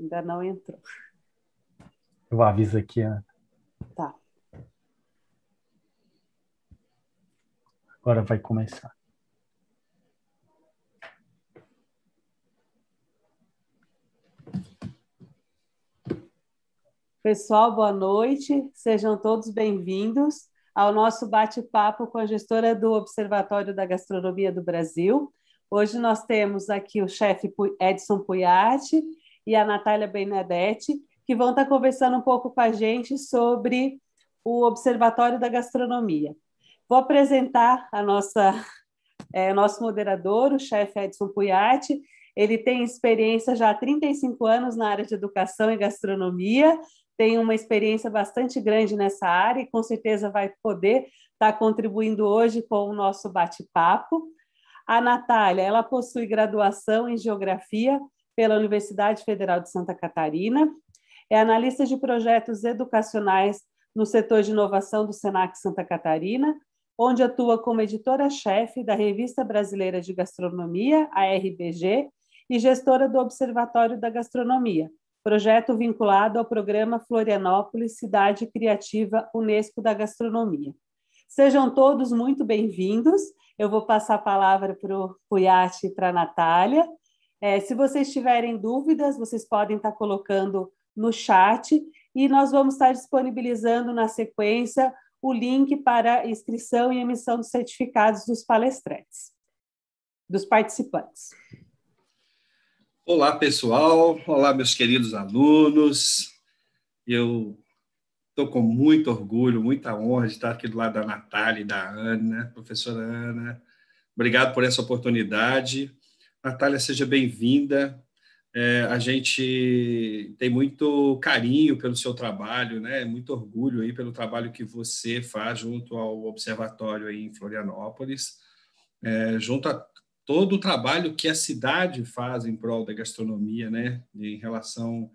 Ainda não entrou. Eu aviso aqui, Ana. Né? Tá. Agora vai começar. Pessoal, boa noite. Sejam todos bem-vindos ao nosso bate-papo com a gestora do Observatório da Gastronomia do Brasil. Hoje nós temos aqui o chefe Edson Puyatti e a Natália Benedetti, que vão estar conversando um pouco com a gente sobre o Observatório da Gastronomia. Vou apresentar a nossa, é, nosso moderador, o chefe Edson Puiati. Ele tem experiência já há 35 anos na área de educação e gastronomia, tem uma experiência bastante grande nessa área e com certeza vai poder estar contribuindo hoje com o nosso bate-papo. A Natália, ela possui graduação em geografia pela Universidade Federal de Santa Catarina, é analista de projetos educacionais no setor de inovação do SENAC Santa Catarina, onde atua como editora-chefe da Revista Brasileira de Gastronomia, a RBG, e gestora do Observatório da Gastronomia, projeto vinculado ao programa Florianópolis Cidade Criativa Unesco da Gastronomia. Sejam todos muito bem-vindos. Eu vou passar a palavra para o Puyati e para a Natália, é, se vocês tiverem dúvidas, vocês podem estar colocando no chat e nós vamos estar disponibilizando na sequência o link para inscrição e emissão dos certificados dos palestrantes, dos participantes. Olá, pessoal. Olá, meus queridos alunos. Eu estou com muito orgulho, muita honra de estar aqui do lado da Natália e da Ana, professora Ana. Obrigado por essa oportunidade. Natália, seja bem-vinda. É, a gente tem muito carinho pelo seu trabalho, né? muito orgulho aí pelo trabalho que você faz junto ao Observatório aí em Florianópolis, é, junto a todo o trabalho que a cidade faz em prol da gastronomia, né? em relação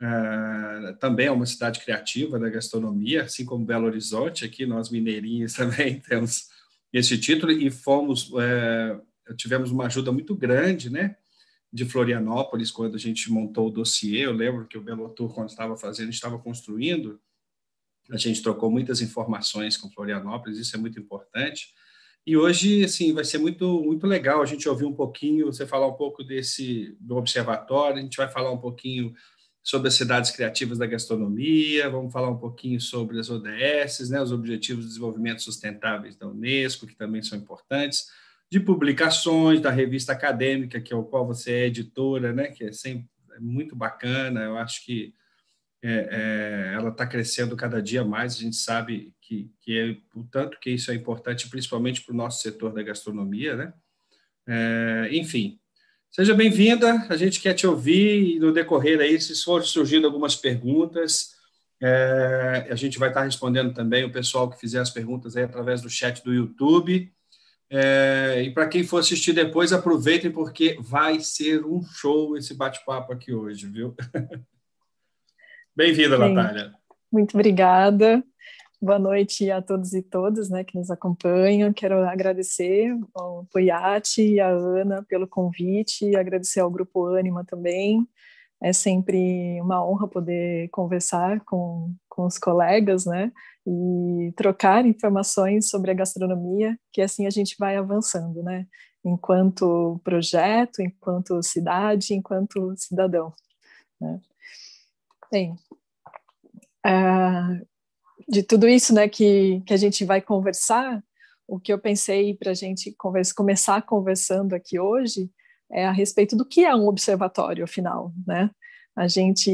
é, também é uma cidade criativa da gastronomia, assim como Belo Horizonte, aqui nós mineirinhos também temos esse título e fomos é, tivemos uma ajuda muito grande, né? De Florianópolis, quando a gente montou o dossiê, eu lembro que o Belo Tour, quando estava fazendo, estava construindo, a gente trocou muitas informações com Florianópolis, isso é muito importante. E hoje, assim, vai ser muito, muito legal a gente ouvir um pouquinho, você falar um pouco desse do observatório, a gente vai falar um pouquinho sobre as cidades criativas da gastronomia, vamos falar um pouquinho sobre as ODS, né, os Objetivos de Desenvolvimento Sustentáveis da Unesco, que também são importantes de publicações da revista acadêmica, que é o qual você é editora, né? que é sempre é muito bacana. Eu acho que é, é, ela está crescendo cada dia mais. A gente sabe que, que é, o tanto que isso é importante, principalmente para o nosso setor da gastronomia. Né? É, enfim, seja bem-vinda. A gente quer te ouvir e no decorrer aí, se forem surgindo algumas perguntas, é, a gente vai estar tá respondendo também o pessoal que fizer as perguntas aí através do chat do YouTube. É, e para quem for assistir depois, aproveitem, porque vai ser um show esse bate-papo aqui hoje, viu? Bem-vinda, Natália. Muito obrigada. Boa noite a todos e todas né, que nos acompanham. Quero agradecer ao Poiati e à Ana pelo convite, agradecer ao Grupo Anima também. É sempre uma honra poder conversar com com os colegas, né? E trocar informações sobre a gastronomia, que assim a gente vai avançando, né? Enquanto projeto, enquanto cidade, enquanto cidadão. Né? Bem, uh, de tudo isso, né, que, que a gente vai conversar, o que eu pensei para a gente conversa, começar conversando aqui hoje é a respeito do que é um observatório, afinal, né? A gente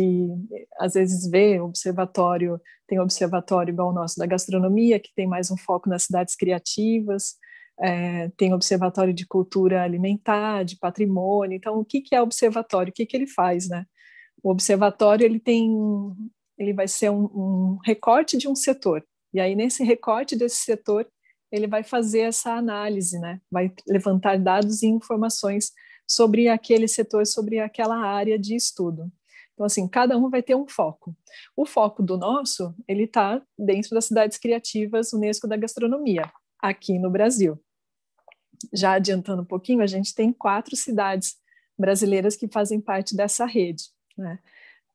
às vezes vê observatório, tem observatório igual o nosso da gastronomia, que tem mais um foco nas cidades criativas, é, tem observatório de cultura alimentar, de patrimônio. Então, o que, que é observatório? O que, que ele faz, né? O observatório ele tem, ele vai ser um, um recorte de um setor. E aí nesse recorte desse setor ele vai fazer essa análise, né? Vai levantar dados e informações sobre aquele setor, sobre aquela área de estudo. Então, assim, cada um vai ter um foco. O foco do nosso, ele está dentro das cidades criativas Unesco da gastronomia, aqui no Brasil. Já adiantando um pouquinho, a gente tem quatro cidades brasileiras que fazem parte dessa rede, né?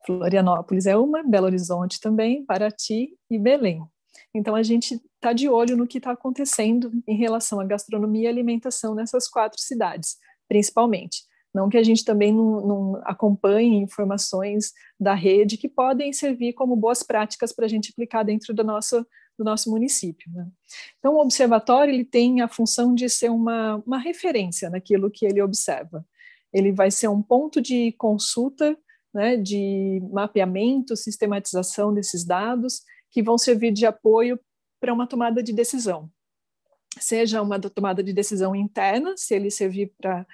Florianópolis é uma, Belo Horizonte também, Paraty e Belém. Então a gente está de olho no que está acontecendo em relação à gastronomia e alimentação nessas quatro cidades, principalmente. Não que a gente também não, não acompanhe informações da rede que podem servir como boas práticas para a gente aplicar dentro do nosso, do nosso município. Né? Então, o observatório ele tem a função de ser uma, uma referência naquilo que ele observa. Ele vai ser um ponto de consulta, né, de mapeamento, sistematização desses dados, que vão servir de apoio para uma tomada de decisão. Seja uma tomada de decisão interna, se ele servir para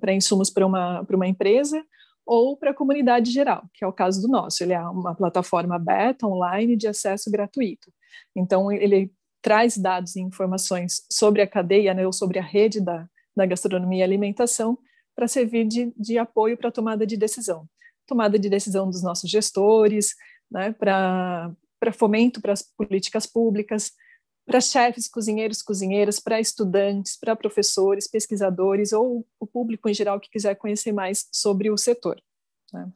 para insumos para uma, uma empresa ou para a comunidade geral, que é o caso do nosso. Ele é uma plataforma aberta, online, de acesso gratuito. Então, ele traz dados e informações sobre a cadeia, né, ou sobre a rede da, da gastronomia e alimentação, para servir de, de apoio para a tomada de decisão. Tomada de decisão dos nossos gestores, né, para fomento para as políticas públicas, para chefes, cozinheiros, cozinheiras, para estudantes, para professores, pesquisadores ou o público em geral que quiser conhecer mais sobre o setor. Né?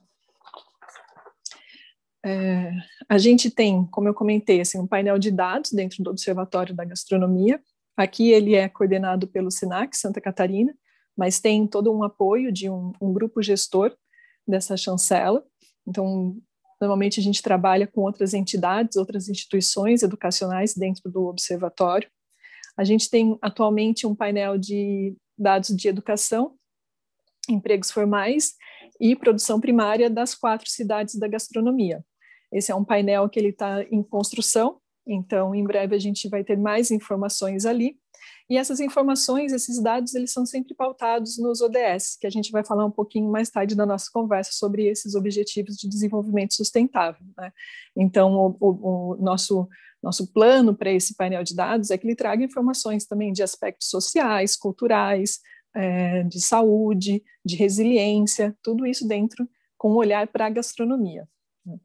É, a gente tem, como eu comentei, assim, um painel de dados dentro do Observatório da Gastronomia. Aqui ele é coordenado pelo Sinac, Santa Catarina, mas tem todo um apoio de um, um grupo gestor dessa chancela. Então, Normalmente a gente trabalha com outras entidades, outras instituições educacionais dentro do observatório. A gente tem atualmente um painel de dados de educação, empregos formais e produção primária das quatro cidades da gastronomia. Esse é um painel que ele está em construção, então em breve a gente vai ter mais informações ali. E essas informações, esses dados, eles são sempre pautados nos ODS, que a gente vai falar um pouquinho mais tarde na nossa conversa sobre esses objetivos de desenvolvimento sustentável. Né? Então, o, o, o nosso nosso plano para esse painel de dados é que ele traga informações também de aspectos sociais, culturais, é, de saúde, de resiliência, tudo isso dentro com um olhar para a gastronomia. Né?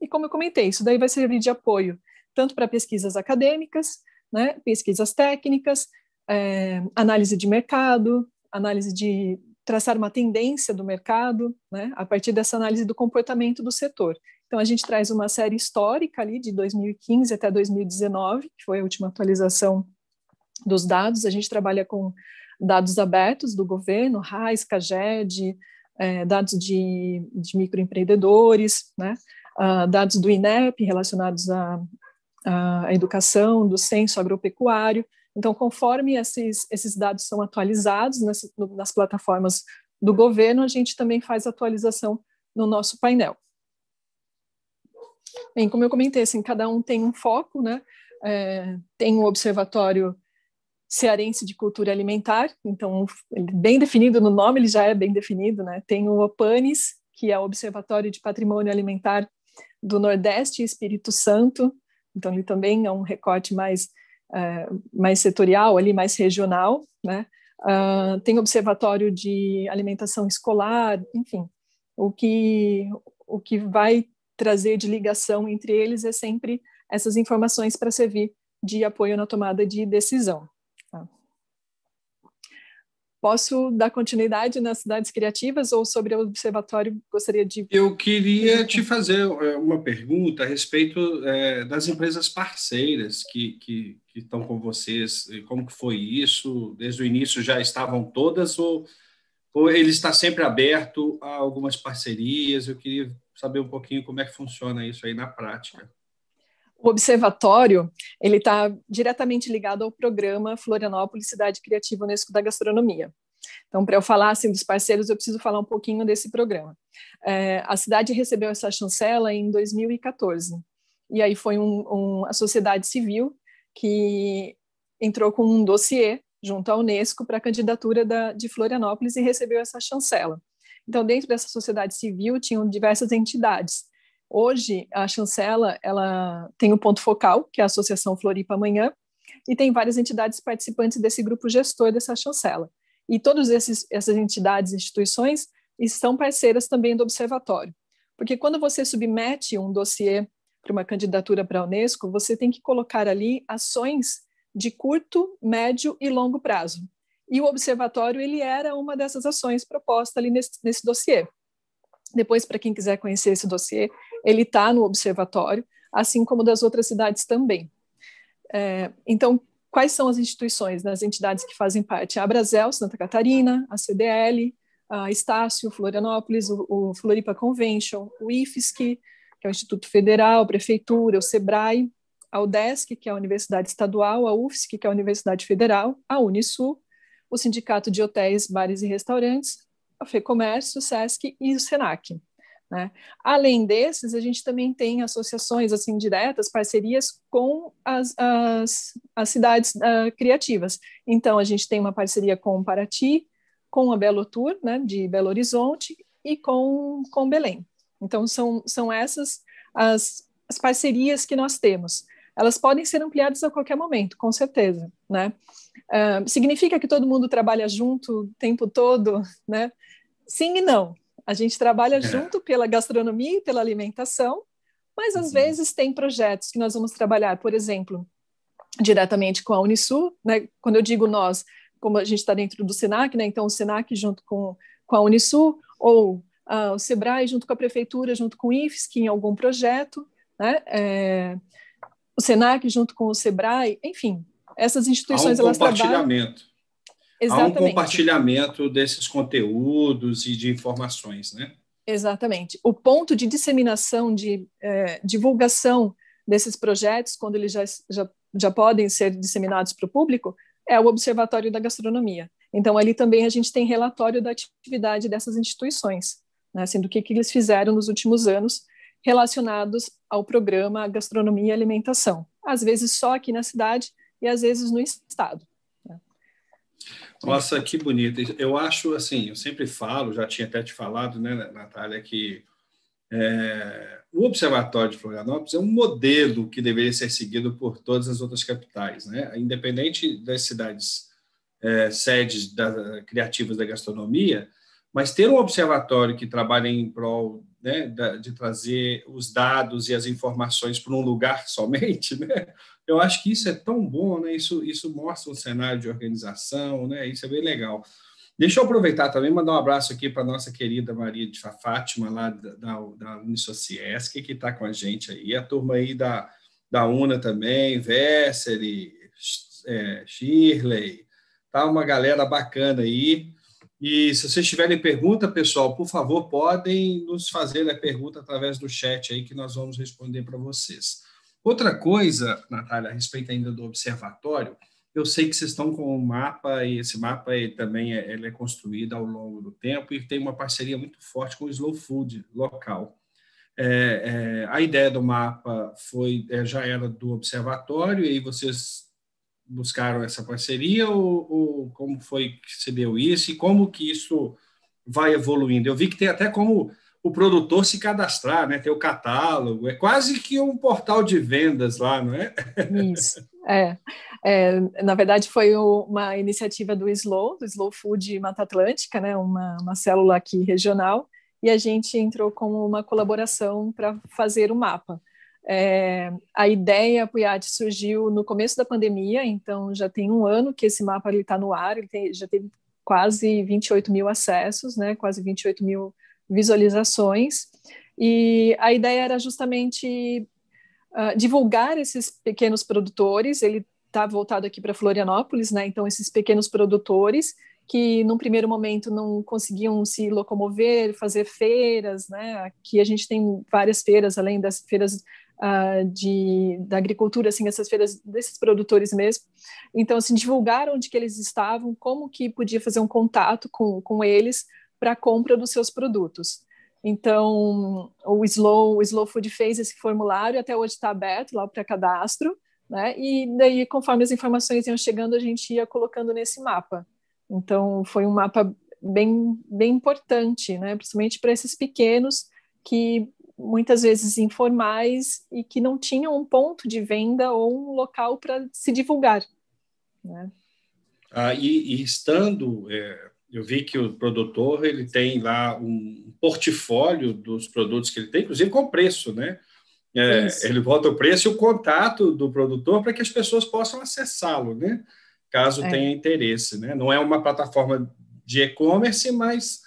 E como eu comentei, isso daí vai servir de apoio tanto para pesquisas acadêmicas, né? pesquisas técnicas, é, análise de mercado, análise de traçar uma tendência do mercado, né? a partir dessa análise do comportamento do setor. Então, a gente traz uma série histórica ali de 2015 até 2019, que foi a última atualização dos dados. A gente trabalha com dados abertos do governo, RAIS, CAGED, é, dados de, de microempreendedores, né? Uh, dados do INEP relacionados a, a educação, do censo agropecuário. Então, conforme esses, esses dados são atualizados nas, nas plataformas do governo, a gente também faz atualização no nosso painel. Bem, como eu comentei, assim, cada um tem um foco, né? É, tem o Observatório Cearense de Cultura Alimentar, então, bem definido no nome, ele já é bem definido, né? Tem o OPANES, que é o Observatório de Patrimônio Alimentar do Nordeste e Espírito Santo, então, ele também é um recorte mais, uh, mais setorial, ali, mais regional. Né? Uh, tem observatório de alimentação escolar, enfim. O que, o que vai trazer de ligação entre eles é sempre essas informações para servir de apoio na tomada de decisão. Posso dar continuidade nas cidades criativas ou sobre o observatório gostaria de. Eu queria te fazer eh, uma pergunta a respeito é, das empresas parceiras que, que, que, estão com vocês. Como que foi isso? Desde o início já estavam todas ou, ou ele está sempre aberto a algumas parcerias? Eu queria saber um pouquinho como é que funciona isso aí na prática. O observatório ele está diretamente ligado ao programa Florianópolis Cidade Criativa Unesco da Gastronomia. Então, para eu falar assim, dos parceiros, eu preciso falar um pouquinho desse programa. É, a cidade recebeu essa chancela em 2014, e aí foi um, um, a sociedade civil que entrou com um dossiê junto à Unesco para a candidatura da, de Florianópolis e recebeu essa chancela. Então, dentro dessa sociedade civil, tinham diversas entidades, Hoje, a chancela ela tem o um ponto focal, que é a Associação Floripa Amanhã, e tem várias entidades participantes desse grupo gestor dessa chancela. E todas essas entidades e instituições estão parceiras também do observatório. Porque quando você submete um dossiê para uma candidatura para a Unesco, você tem que colocar ali ações de curto, médio e longo prazo. E o observatório ele era uma dessas ações proposta ali nesse, nesse dossiê. Depois, para quem quiser conhecer esse dossiê, ele está no observatório, assim como das outras cidades também. É, então, quais são as instituições, né, as entidades que fazem parte? A Brasel, Santa Catarina, a CDL, a Estácio, Florianópolis, o, o Floripa Convention, o IFSC, que é o Instituto Federal, a Prefeitura, o SEBRAE, a UDESC, que é a Universidade Estadual, a UFSC, que é a Universidade Federal, a Unisul, o Sindicato de Hotéis, Bares e Restaurantes, a FEComércio, o SESC e o SENAC. Né? Além desses, a gente também tem associações assim diretas, parcerias com as, as, as cidades uh, criativas. Então, a gente tem uma parceria com Paraty, com a Belo Tour, né, de Belo Horizonte, e com, com Belém. Então, são, são essas as, as parcerias que nós temos. Elas podem ser ampliadas a qualquer momento, com certeza né? Uh, significa que todo mundo trabalha junto o tempo todo, né? Sim e não. A gente trabalha é. junto pela gastronomia e pela alimentação, mas às uhum. vezes tem projetos que nós vamos trabalhar, por exemplo, diretamente com a Unisul, né? Quando eu digo nós, como a gente está dentro do Senac, né? Então o Senac junto com, com a Unisul ou uh, o Sebrae junto com a prefeitura, junto com o IFSC em algum projeto, né? É, o Senac junto com o Sebrae, enfim, essas instituições há um elas trabalham. Exatamente. Há um compartilhamento desses conteúdos e de informações, né? Exatamente. O ponto de disseminação, de eh, divulgação desses projetos, quando eles já, já, já podem ser disseminados para o público, é o Observatório da Gastronomia. Então, ali também a gente tem relatório da atividade dessas instituições, né, assim, do que, que eles fizeram nos últimos anos relacionados ao programa Gastronomia e Alimentação. Às vezes só aqui na cidade, e às vezes no Estado. Né? Nossa, que bonito. Eu acho assim, eu sempre falo, já tinha até te falado, né, Natália, que é, o Observatório de Florianópolis é um modelo que deveria ser seguido por todas as outras capitais, né? independente das cidades é, sedes da, criativas da gastronomia, mas ter um observatório que trabalha em prol né, de trazer os dados e as informações para um lugar somente, né? Eu acho que isso é tão bom, né? Isso, isso mostra um cenário de organização, né? Isso é bem legal. Deixa eu aproveitar também mandar um abraço aqui para nossa querida Maria de Fátima, lá da, da, da Unisociesc, que está com a gente aí, a turma aí da, da UNA também, Vessely, é, Shirley, tá uma galera bacana aí. E se vocês tiverem pergunta, pessoal, por favor, podem nos fazer a pergunta através do chat aí que nós vamos responder para vocês. Outra coisa, Natália, a respeito ainda do observatório, eu sei que vocês estão com um mapa e esse mapa ele também é, ele é construído ao longo do tempo e tem uma parceria muito forte com o Slow Food local. É, é, a ideia do mapa foi é, já era do observatório e aí vocês buscaram essa parceria ou, ou, como foi que se deu isso e como que isso vai evoluindo? Eu vi que tem até como o produtor se cadastrar, né? Ter o catálogo, é quase que um portal de vendas lá, não é? Isso. É, é na verdade foi uma iniciativa do Slow, do Slow Food Mata Atlântica, né? Uma, uma célula aqui regional e a gente entrou com uma colaboração para fazer o mapa. É, a ideia Puyat surgiu no começo da pandemia, então já tem um ano que esse mapa está no ar, ele tem, já teve quase 28 mil acessos, né, quase 28 mil visualizações, e a ideia era justamente uh, divulgar esses pequenos produtores, ele está voltado aqui para Florianópolis, né, então esses pequenos produtores que num primeiro momento não conseguiam se locomover, fazer feiras, né? Aqui a gente tem várias feiras, além das feiras uh, de, da agricultura, assim, essas feiras desses produtores mesmo. Então, assim, divulgar onde que eles estavam, como que podia fazer um contato com, com eles para a compra dos seus produtos. Então, o Slow, o Slow Food fez esse formulário, até hoje está aberto lá para cadastro, né? E daí, conforme as informações iam chegando, a gente ia colocando nesse mapa. Então, foi um mapa bem, bem importante, né? Principalmente para esses pequenos que muitas vezes informais e que não tinham um ponto de venda ou um local para se divulgar. Né? Ah, e, e estando, é, eu vi que o produtor ele tem lá um portfólio dos produtos que ele tem, inclusive com preço, né? É, ele bota o preço e o contato do produtor para que as pessoas possam acessá-lo, né? Caso é. tenha interesse, né? Não é uma plataforma de e-commerce, mas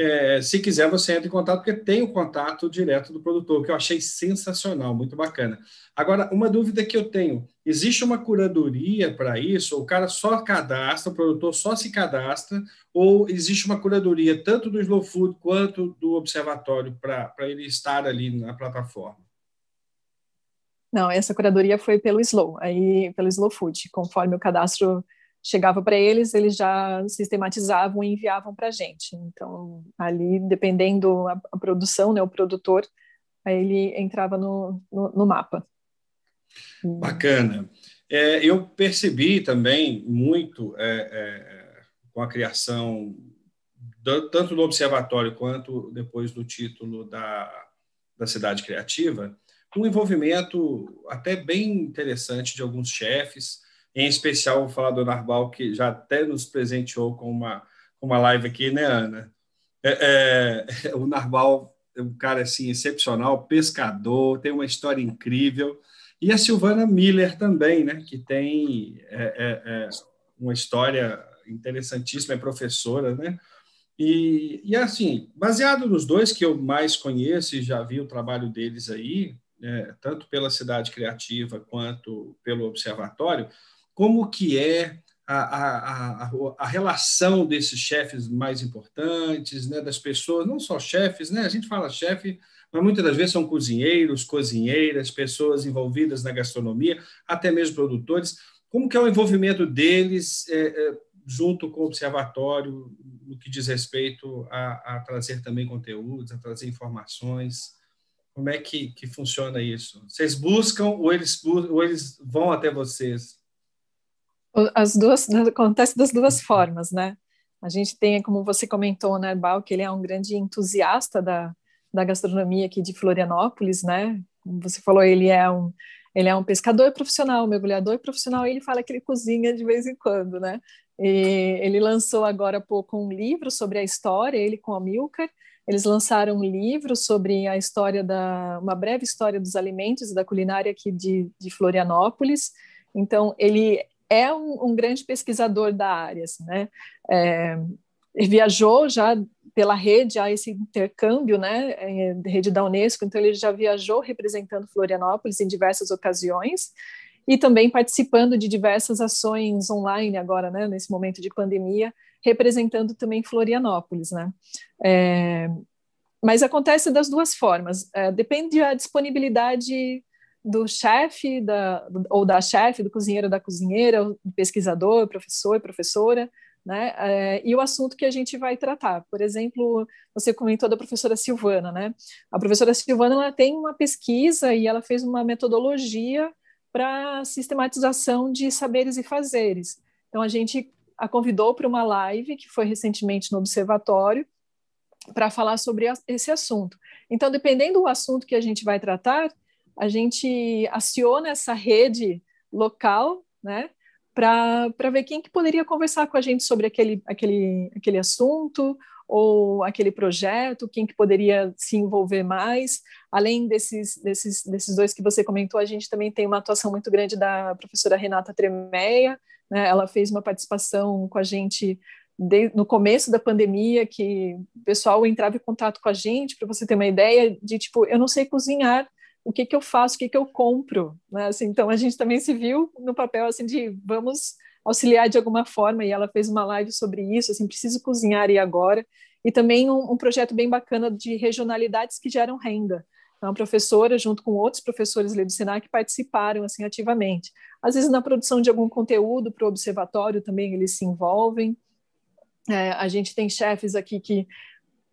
é, se quiser, você entra em contato, porque tem o contato direto do produtor, que eu achei sensacional, muito bacana. Agora, uma dúvida que eu tenho: existe uma curadoria para isso? O cara só cadastra, o produtor só se cadastra, ou existe uma curadoria tanto do Slow Food quanto do Observatório para ele estar ali na plataforma? Não, essa curadoria foi pelo Slow, aí pelo Slow Food, conforme o cadastro chegava para eles, eles já sistematizavam e enviavam para a gente. Então, ali, dependendo a, a, produção, né, o produtor, aí ele entrava no, no, no mapa. Bacana. É, eu percebi também muito é, é, com a criação do, tanto do observatório quanto depois do título da, da Cidade Criativa, um envolvimento até bem interessante de alguns chefes, em especial, vou falar do Narbal, que já até nos presenteou com uma, uma live aqui, né, Ana? É, é, o Narbal é um cara assim, excepcional, pescador, tem uma história incrível. E a Silvana Miller também, né, que tem é, é, é, uma história interessantíssima, é professora, né? E, e, assim, baseado nos dois que eu mais conheço e já vi o trabalho deles aí, é, tanto pela Cidade Criativa quanto pelo Observatório, como que é a, a, a, a relação desses chefes mais importantes, né, das pessoas, não só chefes, né, a gente fala chefe, mas muitas das vezes são cozinheiros, cozinheiras, pessoas envolvidas na gastronomia, até mesmo produtores. Como que é o envolvimento deles é, é, junto com o observatório no que diz respeito a, a, trazer também conteúdos, a trazer informações? Como é que, que funciona isso? Vocês buscam ou eles, ou eles vão até vocês? As duas acontece das duas formas, né? A gente tem, como você comentou, o né, Nerbal, que ele é um grande entusiasta da, da gastronomia aqui de Florianópolis, né? Como você falou, ele é um ele é um pescador profissional, mergulhador profissional, e ele fala que ele cozinha de vez em quando, né? E ele lançou agora há pouco um livro sobre a história, ele com a Milcar. Eles lançaram um livro sobre a história da uma breve história dos alimentos e da culinária aqui de, de Florianópolis. Então ele é um, um grande pesquisador da área, assim, né? É, viajou já pela rede, há esse intercâmbio, né, é, rede da Unesco, então ele já viajou representando Florianópolis em diversas ocasiões e também participando de diversas ações online agora, né, nesse momento de pandemia, representando também Florianópolis, né. É, mas acontece das duas formas, é, depende da disponibilidade do chefe da, ou da chefe, do cozinheiro da cozinheira, do pesquisador, professor, professora, né? É, e o assunto que a gente vai tratar. Por exemplo, você comentou da professora Silvana, né? A professora Silvana ela tem uma pesquisa e ela fez uma metodologia para sistematização de saberes e fazeres. Então a gente a convidou para uma live que foi recentemente no observatório para falar sobre a, esse assunto. Então, dependendo do assunto que a gente vai tratar, a gente aciona essa rede local, né, para ver quem que poderia conversar com a gente sobre aquele, aquele, aquele assunto ou aquele projeto, quem que poderia se envolver mais. Além desses, desses, desses dois que você comentou, a gente também tem uma atuação muito grande da professora Renata Tremeia, né? ela fez uma participação com a gente de, no começo da pandemia, que o pessoal entrava em contato com a gente, para você ter uma ideia de, tipo, eu não sei cozinhar, o que, que eu faço, o que, que eu compro. Né? Assim, então, a gente também se viu no papel assim de vamos auxiliar de alguma forma, e ela fez uma live sobre isso, assim, preciso cozinhar e agora. E também um, um projeto bem bacana de regionalidades que geram renda. Então, a professora, junto com outros professores do Senac, participaram assim ativamente. Às vezes, na produção de algum conteúdo para o observatório também eles se envolvem. É, a gente tem chefes aqui que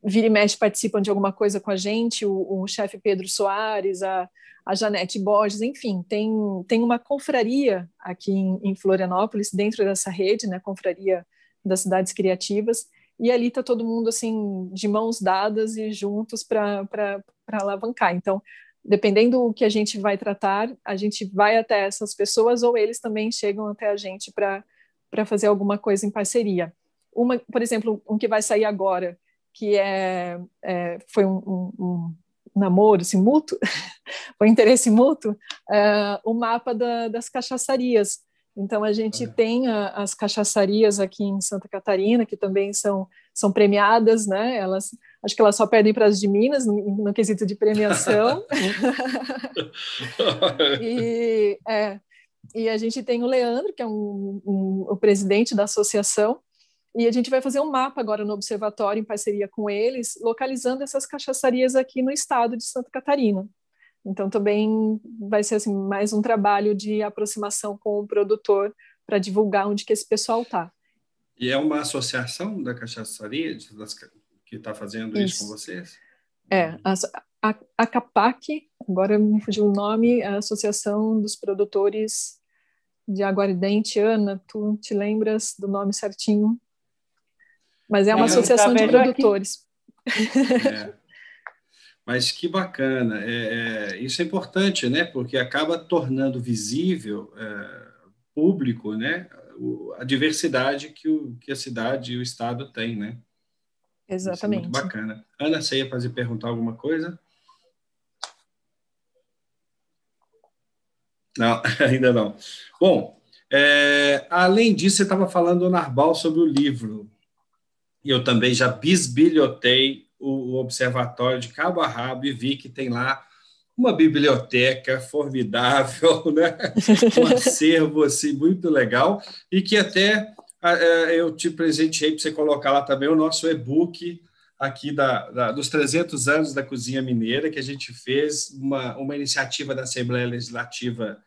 vira e mexe participam de alguma coisa com a gente, o, o chefe Pedro Soares, a, a Janete Borges, enfim, tem, tem uma confraria aqui em, em Florianópolis, dentro dessa rede, né, confraria das cidades criativas, e ali está todo mundo assim de mãos dadas e juntos para alavancar. Então, dependendo do que a gente vai tratar, a gente vai até essas pessoas ou eles também chegam até a gente para fazer alguma coisa em parceria. Uma, por exemplo, um que vai sair agora, que é, é foi um, um, um namoro assim, mútuo, o interesse mútuo, ah, o mapa da, das cachaçarias. Então, a gente tem a, as cachaçarias aqui em Santa Catarina, que também são, são premiadas, né? Elas, acho que elas só perdem para as de Minas, no, no quesito de premiação. e, é, e a gente tem o Leandro, que é um, um, o presidente da associação, e a gente vai fazer um mapa agora no observatório, em parceria com eles, localizando essas cachaçarias aqui no estado de Santa Catarina. Então, também vai ser assim, mais um trabalho de aproximação com o produtor para divulgar onde que esse pessoal está. E é uma associação da cachaçaria das, que está fazendo isso. isso. com vocês? É, a, a, a CAPAC, agora me fugiu o nome, é a Associação dos Produtores de Aguardente. Ana, tu te lembras do nome certinho? Mas é uma é, associação de produtores. É. Mas que bacana, é, é, isso é importante, né? Porque acaba tornando visível, é, público, né? a diversidade que, o, que a cidade e o estado têm, né? Exatamente. Isso é muito bacana. Ana, você ia fazer perguntar alguma coisa? Não, ainda não. Bom, é, além disso, você estava falando, Narbal, sobre o livro eu também já bisbilhotei o observatório de cabo a rabo e vi que tem lá uma biblioteca formidável, né? um acervo assim, muito legal, e que até é, eu te presenteei para você colocar lá também o nosso e-book aqui da, da, dos 300 anos da cozinha mineira, que a gente fez uma, uma iniciativa da Assembleia Legislativa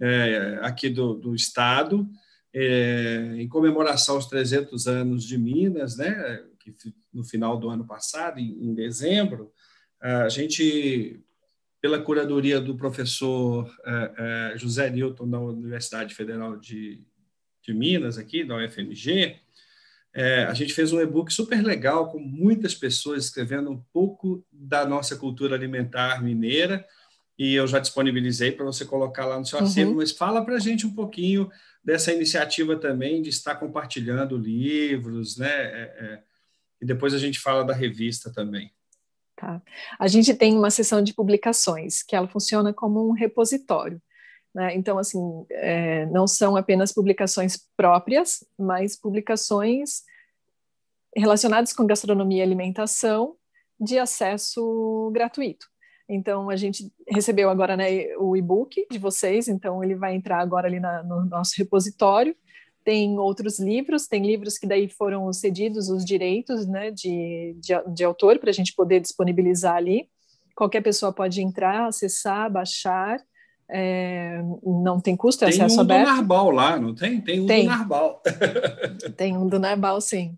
é, aqui do, do Estado, é, em comemoração aos 300 anos de Minas, né, que no final do ano passado, em, em dezembro, a gente, pela curadoria do professor é, é, José Newton da Universidade Federal de, de Minas, aqui da UFMG, é, a gente fez um e-book super legal com muitas pessoas escrevendo um pouco da nossa cultura alimentar mineira e eu já disponibilizei para você colocar lá no seu uhum. acervo, uhum. mas fala para a gente um pouquinho dessa iniciativa também de estar compartilhando livros, né? É, é, e depois a gente fala da revista também. Tá. A gente tem uma sessão de publicações que ela funciona como um repositório. Né? Então, assim, é, não são apenas publicações próprias, mas publicações relacionadas com gastronomia e alimentação de acesso gratuito. Então, a gente recebeu agora né, o e-book de vocês, então ele vai entrar agora ali na, no nosso repositório. Tem outros livros, tem livros que daí foram cedidos os direitos né, de, de, de autor para a gente poder disponibilizar ali. Qualquer pessoa pode entrar, acessar, baixar. É, não tem custo, é tem acesso um aberto. Tem um do Narbal lá, não tem? Tem um tem. do Narbal. tem um do Narbal, sim.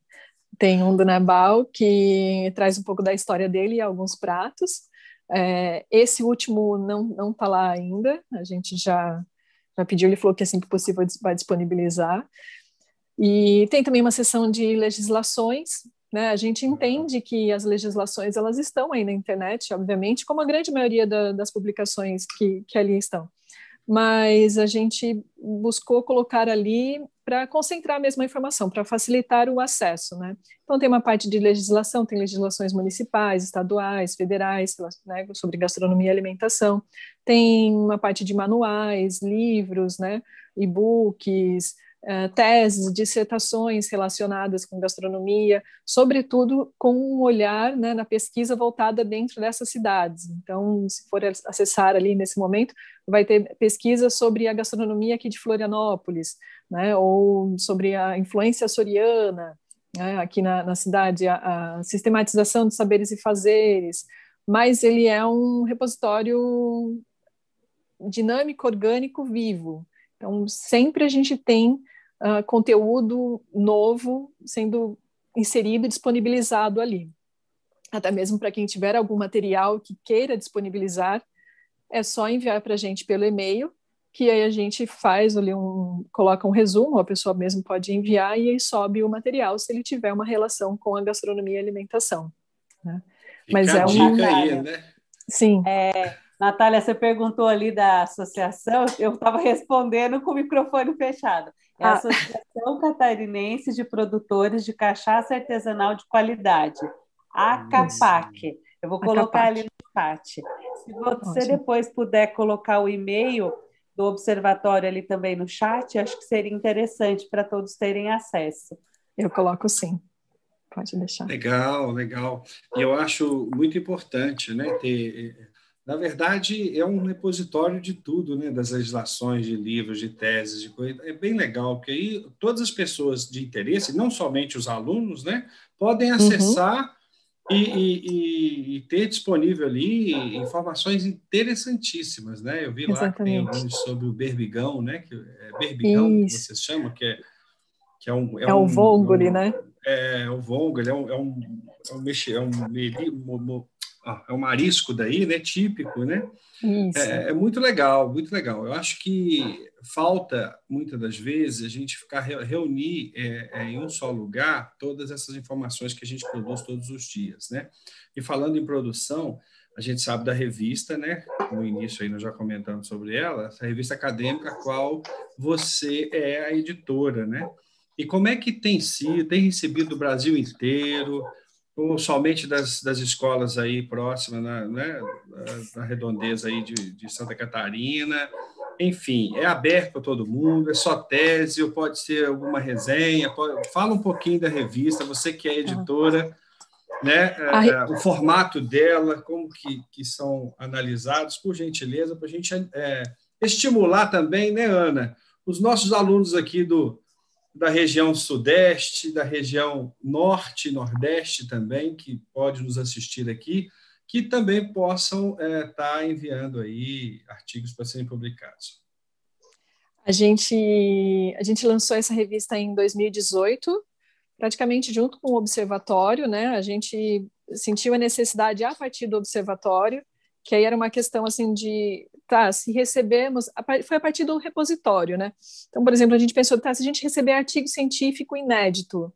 Tem um do Narbal que traz um pouco da história dele e alguns pratos. É, esse último não não está lá ainda. A gente já já pediu, ele falou que assim é que possível vai disponibilizar. E tem também uma sessão de legislações. Né? A gente uhum. entende que as legislações elas estão aí na internet, obviamente, como a grande maioria da, das publicações que, que ali estão. Mas a gente buscou colocar ali para concentrar mesmo a informação, para facilitar o acesso. Né? Então, tem uma parte de legislação, tem legislações municipais, estaduais, federais, né, sobre gastronomia e alimentação, tem uma parte de manuais, livros, né, e-books, eh, teses, dissertações relacionadas com gastronomia, sobretudo com um olhar né, na pesquisa voltada dentro dessas cidades. Então, se for acessar ali nesse momento, vai ter pesquisa sobre a gastronomia aqui de Florianópolis, né, ou sobre a influência soriana né, aqui na, na cidade, a, a sistematização de saberes e fazeres, mas ele é um repositório dinâmico, orgânico, vivo. Então, sempre a gente tem uh, conteúdo novo sendo inserido e disponibilizado ali. Até mesmo para quem tiver algum material que queira disponibilizar, é só enviar para a gente pelo e-mail, que aí a gente faz ali um, coloca um resumo, a pessoa mesmo pode enviar e aí sobe o material se ele tiver uma relação com a gastronomia e alimentação. Né? Mas é uma dica aí, né? Sim. É, Natália, você perguntou ali da associação, eu estava respondendo com o microfone fechado. É a ah. Associação Catarinense de Produtores de Cachaça Artesanal de Qualidade, a hum. Eu vou colocar ali no chat. Se tá você Ótimo. depois puder colocar o e-mail do observatório ali também no chat, acho que seria interessante para todos terem acesso. Eu coloco sim. Pode deixar. Legal, legal. E eu acho muito importante né, ter eh, na verdade, é um repositório de tudo, né? das legislações, de livros, de teses, de coisa. É bem legal, porque aí todas as pessoas de interesse, não somente os alunos, né? podem uhum. acessar uhum. e, e, e, ter disponível ali informações interessantíssimas. Né? Eu vi lá Exatamente. que tem alguns sobre o berbigão, né? que é berbigão Isso. que você chama, que é, que é um... É, é um, o vongole, é um, né? É, é o vongole, é um, é um, é um, é um, é um, é um é o marisco daí, né? Típico, né? É, é, muito legal, muito legal. Eu acho que falta, muitas das vezes, a gente ficar reunir é, é, em um só lugar todas essas informações que a gente produz todos os dias, né? E falando em produção, a gente sabe da revista, né? No início aí nós já comentamos sobre ela, essa revista acadêmica, a qual você é a editora, né? E como é que tem sido, tem recebido o Brasil inteiro, ou somente das, das escolas aí próximas, na, né, na né, redondeza aí de, de Santa Catarina. Enfim, é aberto para todo mundo, é só tese, ou pode ser alguma resenha. Pode... Fala um pouquinho da revista, você que é tá. editora, né, é, o formato dela, como que, que são analisados, por gentileza, para a gente é, estimular também, né, Ana? Os nossos alunos aqui do, da região sudeste, da região norte e nordeste também, que pode nos assistir aqui, que também possam é, estar tá enviando aí artigos para serem publicados. A gente, a gente lançou essa revista em 2018, praticamente junto com o Observatório, né? A gente sentiu a necessidade a partir do Observatório que aí era uma questão assim de tá, se recebemos, foi a partir do repositório, né? Então, por exemplo, a gente pensou, tá, se a gente receber artigo científico inédito,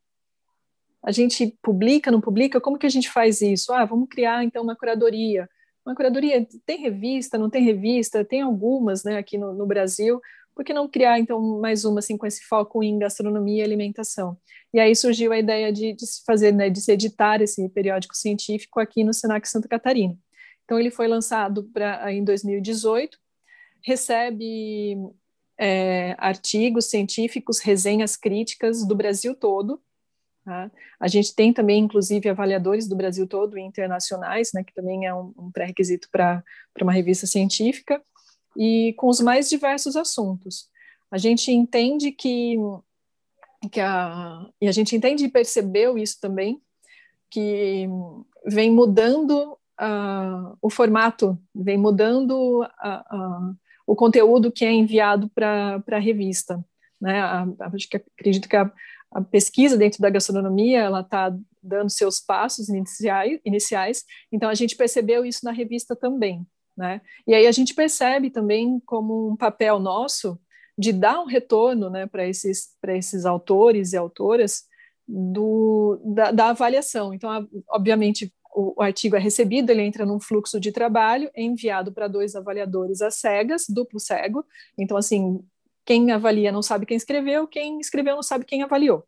a gente publica, não publica? Como que a gente faz isso? Ah, vamos criar então uma curadoria. Uma curadoria tem revista, não tem revista, tem algumas, né, aqui no, no Brasil. Por que não criar então mais uma assim com esse foco em gastronomia e alimentação? E aí surgiu a ideia de, de se fazer, né, de se editar esse periódico científico aqui no Senac Santa Catarina. Então, ele foi lançado pra, em 2018, recebe é, artigos científicos, resenhas críticas do Brasil todo. Tá? A gente tem também, inclusive, avaliadores do Brasil todo e internacionais, né, que também é um, um pré-requisito para uma revista científica, e com os mais diversos assuntos. A gente entende que, que a, e a gente entende e percebeu isso também, que vem mudando uh, o formato, vem mudando ah, ah, o conteúdo que é enviado para a revista. Né? A, acredito que a, pesquisa dentro da gastronomia ela está dando seus passos iniciais, iniciais, então a gente percebeu isso na revista também. Né? E aí a gente percebe também como um papel nosso de dar um retorno né, para esses, esses autores e autoras do, da, da avaliação. Então, obviamente, o, o artigo é recebido, ele entra num fluxo de trabalho, é enviado para dois avaliadores às cegas, duplo cego. Então, assim, quem avalia não sabe quem escreveu, quem escreveu não sabe quem avaliou.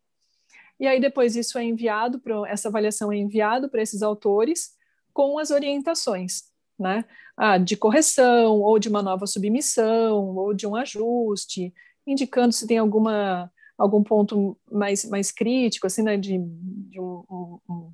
E aí depois isso é enviado, pra, essa avaliação é enviado para esses autores com as orientações, né? Ah, de correção, ou de uma nova submissão, ou de um ajuste, indicando se tem alguma algum ponto mais, mais crítico, assim, né, de, de um, um,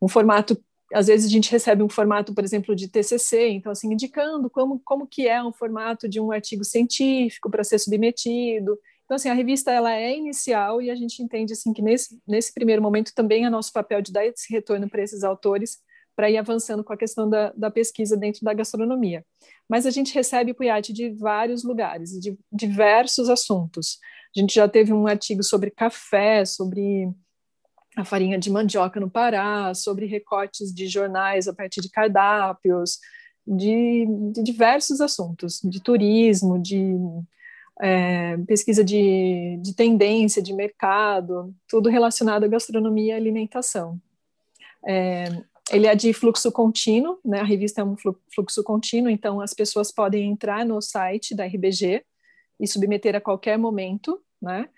um formato às vezes a gente recebe um formato, por exemplo, de TCC, então assim indicando como como que é um formato de um artigo científico para ser submetido. Então assim a revista ela é inicial e a gente entende assim que nesse nesse primeiro momento também é nosso papel de dar esse retorno para esses autores para ir avançando com a questão da, da, pesquisa dentro da gastronomia. Mas a gente recebe o IAT de vários lugares, de diversos assuntos. A gente já teve um artigo sobre café, sobre a farinha de mandioca no Pará, sobre recortes de jornais a partir de cardápios, de, de diversos assuntos, de turismo, de é, pesquisa de, de tendência, de mercado, tudo relacionado à gastronomia e alimentação. É, ele é de fluxo contínuo, né? a revista é um fluxo contínuo, então as pessoas podem entrar no site da RBG e submeter a qualquer momento, né?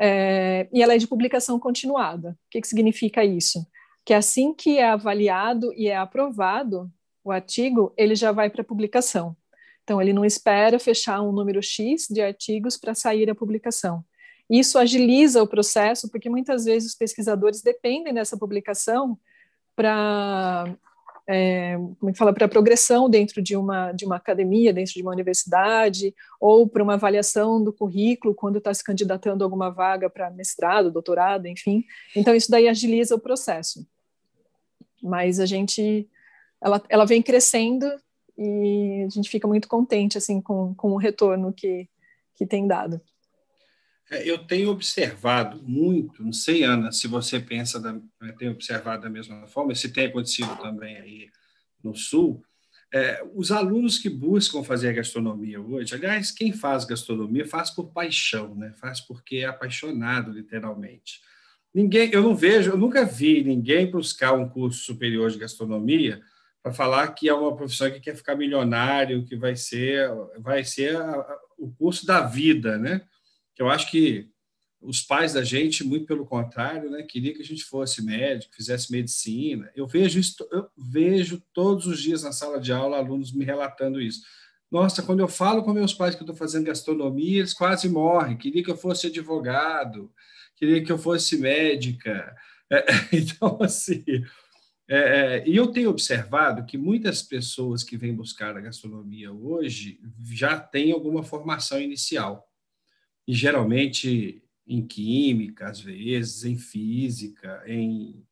é, e ela é de publicação continuada. O que, que significa isso? Que assim que é avaliado e é aprovado o artigo, ele já vai para publicação. Então, ele não espera fechar um número X de artigos para sair a publicação. Isso agiliza o processo, porque muitas vezes os pesquisadores dependem dessa publicação para é, como é que fala, para progressão dentro de uma, de uma academia, dentro de uma universidade, ou para uma avaliação do currículo quando está se candidatando a alguma vaga para mestrado, doutorado, enfim. Então, isso daí agiliza o processo. Mas a gente, ela, ela vem crescendo e a gente fica muito contente, assim, com, com o retorno que, que tem dado. É, eu tenho observado muito, não sei, Ana, se você pensa, da, né, tem observado da mesma forma, se tem acontecido também aí no Sul, é, os alunos que buscam fazer gastronomia hoje, aliás, quem faz gastronomia faz por paixão, né? faz porque é apaixonado, literalmente. Ninguém, eu não vejo, eu nunca vi ninguém buscar um curso superior de gastronomia para falar que é uma profissão que quer ficar milionário, que vai ser, vai ser a, a, o curso da vida, né? Eu acho que os pais da gente, muito pelo contrário, né, queria que a gente fosse médico, fizesse medicina. Eu vejo isso, eu vejo todos os dias na sala de aula alunos me relatando isso. Nossa, quando eu falo com meus pais que estou fazendo gastronomia, eles quase morrem. Queria que eu fosse advogado, queria que eu fosse médica. É, então, assim. É, é, e eu tenho observado que muitas pessoas que vêm buscar a gastronomia hoje já têm alguma formação inicial e geralmente em química, às vezes, em física, em,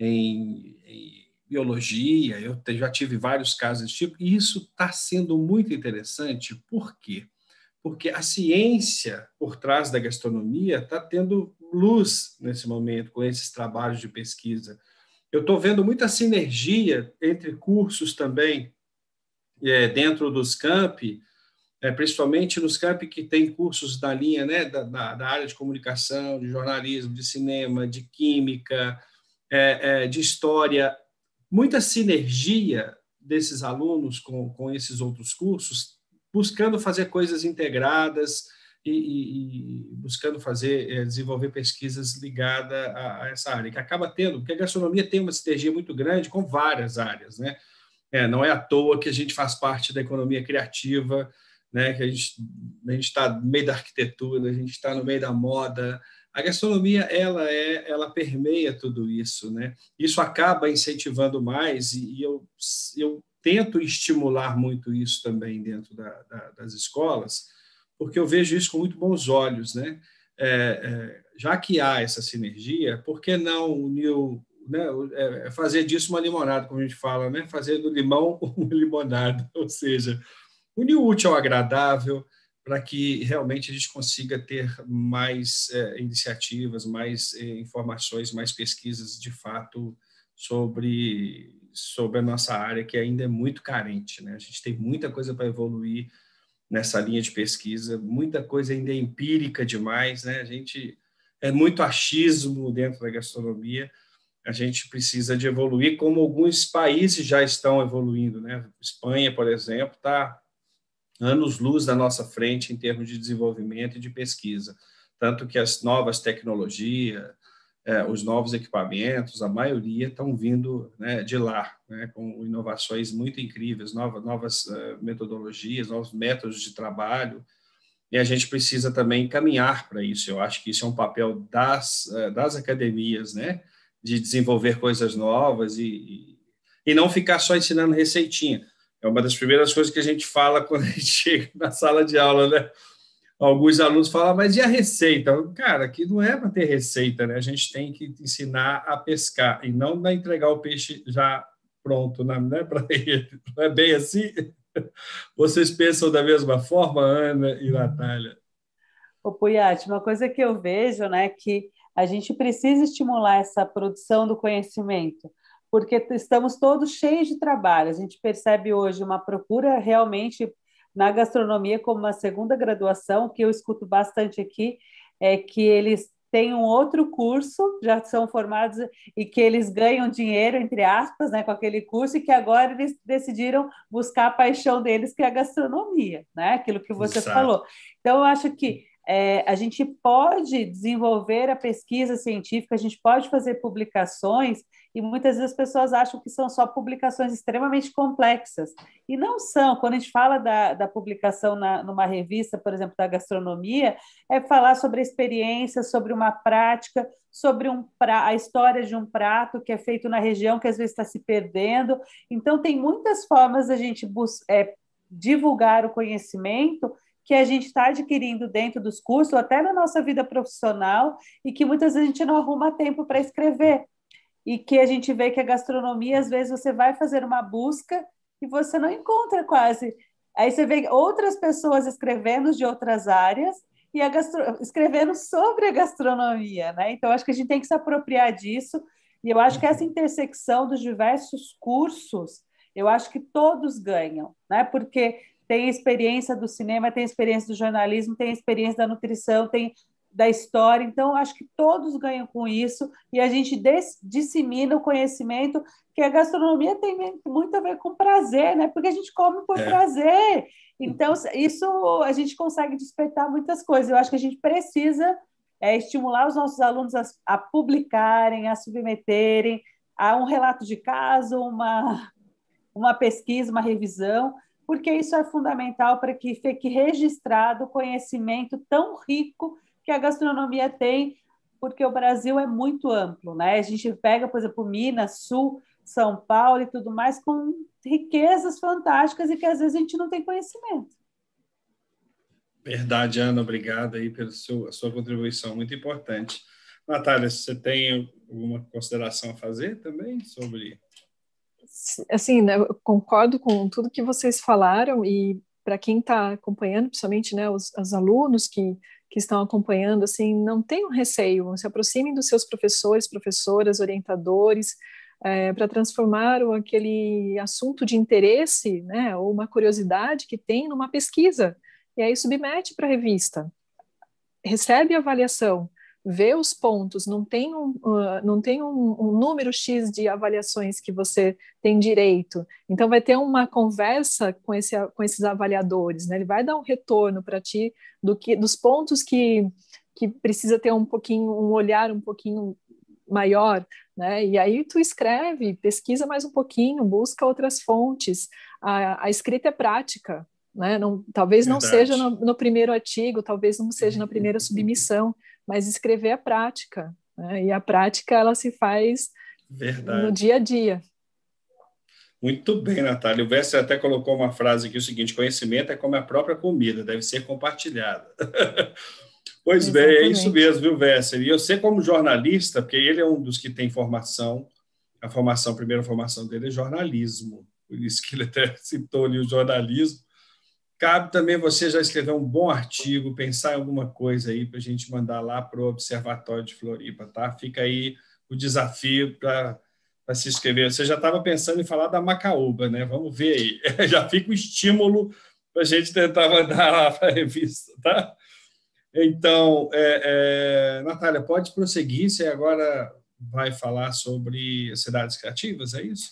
em, em biologia. Eu te, já tive vários casos desse tipo, e isso está sendo muito interessante, por quê? Porque a ciência por trás da gastronomia está tendo luz nesse momento, com esses trabalhos de pesquisa. Eu estou vendo muita sinergia entre cursos também é, dentro dos camp é, principalmente nos campi que tem cursos da linha, né, da, da, da, área de comunicação, de jornalismo, de cinema, de química, é, é, de história, muita sinergia desses alunos com, com esses outros cursos, buscando fazer coisas integradas e, e, e buscando fazer é, desenvolver pesquisas ligadas a, a, essa área, que acaba tendo, porque a gastronomia tem uma sinergia muito grande com várias áreas, né? É, não é à toa que a gente faz parte da economia criativa, né? Que a gente a gente está no meio da arquitetura, a gente está no meio da moda. A gastronomia ela é ela permeia tudo isso, né? Isso acaba incentivando mais e, e eu eu tento estimular muito isso também dentro da, da, das escolas, porque eu vejo isso com muito bons olhos, né? É, é, já que há essa sinergia, por que não unir né, é, é, fazer disso uma limonada, como a gente fala, né? Fazer do limão uma limonada, ou seja, unir o útil ao agradável para que realmente a gente consiga ter mais é, iniciativas, mais é, informações, mais pesquisas de fato sobre, sobre a nossa área, que ainda é muito carente. Né? A gente tem muita coisa para evoluir nessa linha de pesquisa, muita coisa ainda é empírica demais, né? a gente é muito achismo dentro da gastronomia, a gente precisa de evoluir, como alguns países já estão evoluindo. Né? Espanha, por exemplo, está anos-luz da nossa frente em termos de desenvolvimento e de pesquisa. Tanto que as novas tecnologias, é, os novos equipamentos, a maioria estão vindo né, de lá, né, com inovações muito incríveis, novas é, metodologias, novos métodos de trabalho, e a gente precisa também caminhar para isso. Eu acho que isso é um papel das, é, das academias, né, de desenvolver coisas novas e, e não ficar só ensinando receitinha. É uma das primeiras coisas que a gente fala quando a gente chega na sala de aula, né? Alguns alunos falam, mas e a receita? Cara, aqui não é para ter receita, né? A gente tem que ensinar a pescar e não entregar o peixe já pronto, né? não é ele. Não é bem assim? Vocês pensam da mesma forma, Ana e Natália? Ô, Puyati, uma coisa que eu vejo, né, que a gente precisa estimular essa produção do conhecimento porque estamos todos cheios de trabalho. A gente percebe hoje uma procura realmente na gastronomia como uma segunda graduação, que eu escuto bastante aqui, é que eles têm um outro curso, já são formados e que eles ganham dinheiro, entre aspas, né, com aquele curso, e que agora eles decidiram buscar a paixão deles, que é a gastronomia, né? Aquilo que você Exato. falou. Então, eu acho que é, a gente pode desenvolver a pesquisa científica, a gente pode fazer publicações, e muitas vezes as pessoas acham que são só publicações extremamente complexas. E não são. Quando a gente fala da, da publicação na, numa revista, por exemplo, da gastronomia, é falar sobre a experiência, sobre uma prática, sobre um pra, a história de um prato que é feito na região, que às vezes está se perdendo. Então, tem muitas formas da gente bus, é, divulgar o conhecimento que a gente está adquirindo dentro dos cursos, até na nossa vida profissional, e que muitas vezes a gente não arruma tempo para escrever. E que a gente vê que a gastronomia, às vezes, você vai fazer uma busca e você não encontra quase. Aí você vê outras pessoas escrevendo de outras áreas e gastro... escrevendo sobre a gastronomia, né? Então, acho que a gente tem que se apropriar disso. E eu acho que essa intersecção dos diversos cursos, eu acho que todos ganham, né? Porque tem experiência do cinema, tem experiência do jornalismo, tem experiência da nutrição, tem da história. Então, acho que todos ganham com isso e a gente des, dissemina o conhecimento que a gastronomia tem muito a ver com prazer, né? Porque a gente come por é. prazer. Então, isso a gente consegue despertar muitas coisas. Eu acho que a gente precisa é, estimular os nossos alunos a, a publicarem, a submeterem a um relato de caso, uma, uma pesquisa, uma revisão, porque isso é fundamental para que fique registrado o conhecimento tão rico que a gastronomia tem, porque o Brasil é muito amplo, né? A gente pega, por exemplo, Minas, Sul, São Paulo e tudo mais, com riquezas fantásticas e que às vezes a gente não tem conhecimento. Verdade, Ana, obrigada aí pela sua, sua contribuição, muito importante. Natália, você tem alguma consideração a fazer também sobre assim, né, eu concordo com tudo que vocês falaram e para quem está acompanhando, principalmente né, os, os, alunos que, que estão acompanhando, assim, não tenham receio, se aproximem dos seus professores, professoras, orientadores, é, eh, para transformar aquele assunto de interesse, né, ou uma curiosidade que tem numa pesquisa, e aí submete para a revista, recebe a avaliação, vê os pontos, não tem um, uh, não tem um, um, número X de avaliações que você tem direito. Então, vai ter uma conversa com, esse, com esses avaliadores, né? Ele vai dar um retorno para ti do que, dos pontos que, que precisa ter um pouquinho, um olhar um pouquinho maior, né? E aí tu escreve, pesquisa mais um pouquinho, busca outras fontes. A, a escrita é prática, né? Não, talvez Verdade. não seja no, no, primeiro artigo, talvez não seja na primeira submissão, mas escrever é prática, né? e a prática ela se faz Verdade. no dia a dia. Muito bem, Natália. O Vessel até colocou uma frase aqui, o seguinte, conhecimento é como a própria comida, deve ser compartilhada. pois Exatamente. bem, é isso mesmo, viu, Vessel? E eu sei como jornalista, porque ele é um dos que tem formação, a formação, a primeira formação dele é jornalismo, por isso que ele até citou ali o jornalismo, Cabe também você já escrever um bom artigo, pensar em alguma coisa aí para a gente mandar lá para o Observatório de Floripa, tá? Fica aí o desafio para se inscrever. Você já estava pensando em falar da Macaúba, né? Vamos ver aí. Já fica o estímulo para a gente tentar mandar lá para a revista, tá? Então, é, é, Natália, pode prosseguir. Você agora vai falar sobre cidades criativas, é isso?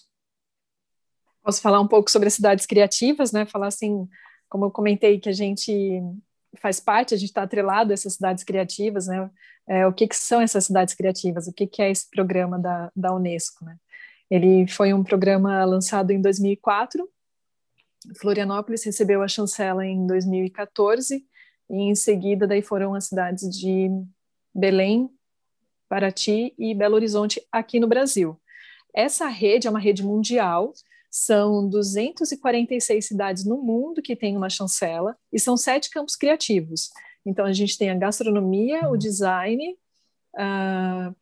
Posso falar um pouco sobre as cidades criativas, né? Falar assim como eu comentei, que a gente faz parte, a gente está atrelado a essas cidades criativas, né? É, o que, que são essas cidades criativas? O que, que é esse programa da, da Unesco, né? Ele foi um programa lançado em 2004. Florianópolis recebeu a chancela em 2014 e em seguida daí foram as cidades de Belém, Paraty e Belo Horizonte aqui no Brasil. Essa rede é uma rede mundial são 246 cidades no mundo que têm uma chancela e são sete campos criativos. Então, a gente tem a gastronomia, o uhum. design, uh,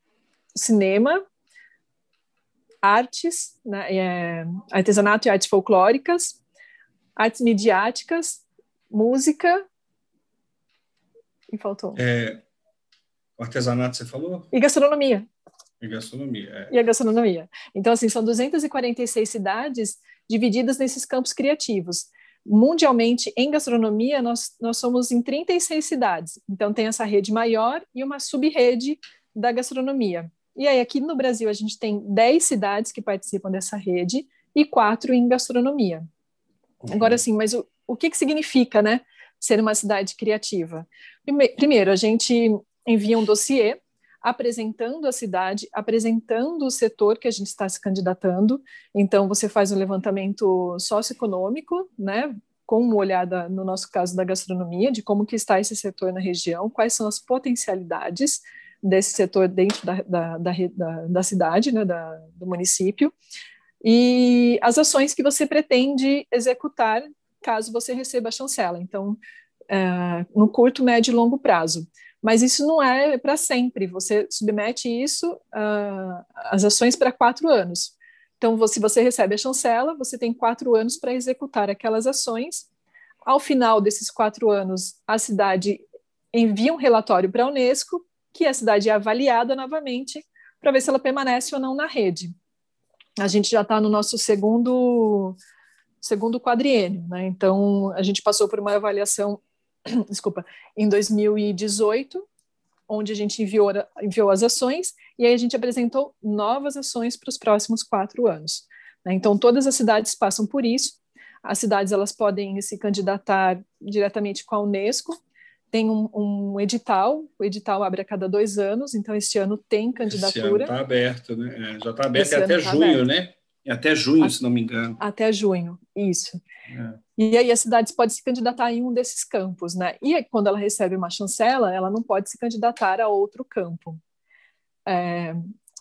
cinema, artes, né, é, artesanato e artes folclóricas, artes midiáticas, música. E faltou. É, artesanato, você falou? E gastronomia. E gastronomia. É. E a gastronomia. Então, assim, são 246 cidades divididas nesses campos criativos. Mundialmente, em gastronomia, nós, nós somos em 36 cidades. Então, tem essa rede maior e uma sub-rede da gastronomia. E aí, aqui no Brasil, a gente tem 10 cidades que participam dessa rede e quatro em gastronomia. Uhum. Agora, assim, mas o, o que, que significa, né, ser uma cidade criativa? Primeiro, a gente envia um dossiê apresentando a cidade, apresentando o setor que a gente está se candidatando. Então, você faz um levantamento socioeconômico, né, com uma olhada, no nosso caso, da gastronomia, de como que está esse setor na região, quais são as potencialidades desse setor dentro da, da, da, da, da cidade, né, da, do município, e as ações que você pretende executar caso você receba a chancela. Então, eh, no curto, médio e longo prazo. Mas isso não é para sempre, você submete isso ah, as ações para quatro anos. Então, se você, você recebe a chancela, você tem quatro anos para executar aquelas ações. Ao final desses quatro anos, a cidade envia um relatório para a Unesco, que a cidade é avaliada novamente para ver se ela permanece ou não na rede. A gente já está no nosso segundo segundo quadriênio, né? Então a gente passou por uma avaliação desculpa, em 2018, onde a gente enviou, enviou as ações e aí a gente apresentou novas ações para os próximos quatro anos. Né? Então, todas as cidades passam por isso. As cidades elas podem se candidatar diretamente com a Unesco. Tem um, um edital, o edital abre a cada dois anos, então este ano tem candidatura. Está aberto, né? É, já está aberto é até tá junho, aberto. né? É até junho, a, se não me engano. Até junho, isso. É. E aí as cidades pode se candidatar em um desses campos, né? E quando ela recebe uma chancela, ela não pode se candidatar a outro campo. É,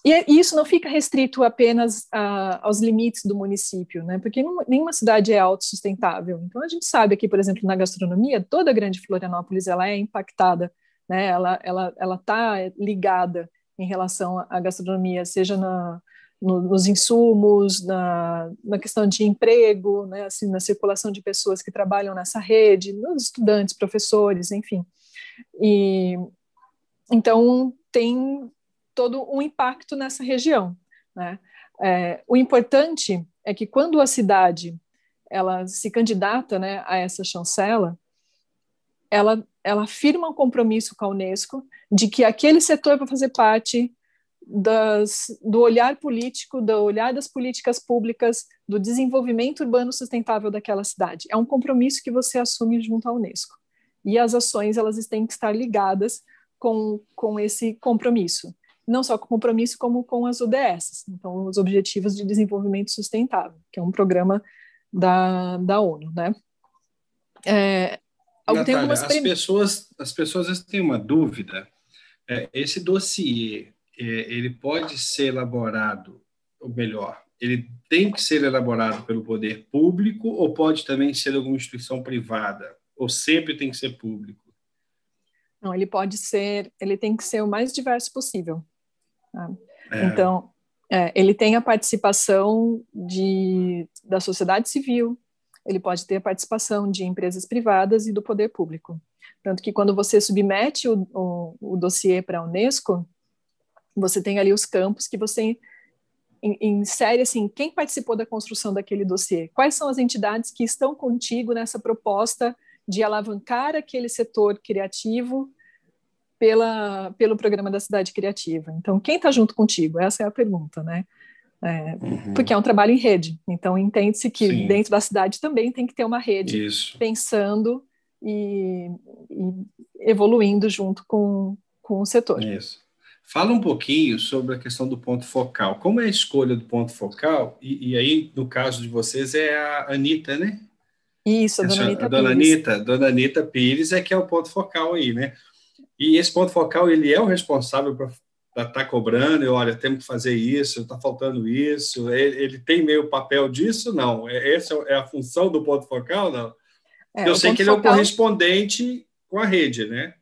e isso não fica restrito apenas a, aos limites do município, né? porque nenhuma cidade é autossustentável. Então, a gente sabe aqui, por exemplo, na gastronomia, toda a grande Florianópolis ela é impactada, né? ela está ela, ela está ligada em relação à gastronomia, seja na, no, nos insumos, na, na, questão de emprego, né, assim, na circulação de pessoas que trabalham nessa rede, nos estudantes, professores, enfim. E, então, tem todo um impacto nessa região. Né? É, o importante é que quando a cidade ela se candidata né, a essa chancela, ela, ela firma um compromisso com a Unesco de que aquele setor vai fazer parte das, do olhar político, do olhar das políticas públicas, do desenvolvimento urbano sustentável daquela cidade. É um compromisso que você assume junto à Unesco. E as ações elas têm que estar ligadas com, com esse compromisso. Não só com o compromisso, como com as ODS, então, os Objetivos de Desenvolvimento Sustentável, que é um programa da, da ONU. Né? É, Natália, as, pessoas, as pessoas têm uma dúvida. É, esse dossiê é, ele pode ser elaborado, ou melhor, ele tem que ser elaborado pelo poder público ou pode também ser alguma instituição privada? Ou sempre tem que ser público? Não, ele pode ser, ele tem que ser o mais diverso possível. Tá? É. Então, é, ele tem a participação de, da sociedade civil, ele pode ter a participação de empresas privadas e do poder público. Tanto que quando você submete o, o, o dossiê para a Unesco, você tem ali os campos que você insere assim, quem participou da construção daquele dossiê? Quais são as entidades que estão contigo nessa proposta de alavancar aquele setor criativo pela, pelo programa da Cidade Criativa? Então, quem está junto contigo? Essa é a pergunta, né? É, uhum. Porque é um trabalho em rede, então entende-se que Sim. dentro da cidade também tem que ter uma rede Isso. pensando e, e evoluindo junto com, com o setor. Isso. Fala um pouquinho sobre a questão do ponto focal. Como é a escolha do ponto focal? E, e aí, no caso de vocês, é a Anitta, né? Isso, a dona Anitta a dona Pires. Anitta, dona Anitta Pires é que é o ponto focal aí, né? E esse ponto focal, ele é o responsável para estar tá cobrando, e, olha, temos que fazer isso, está faltando isso. Ele, ele, tem meio papel disso? Não. É, essa é a função do ponto focal? Não. É, Eu sei que ele focal... é o correspondente com a rede, né?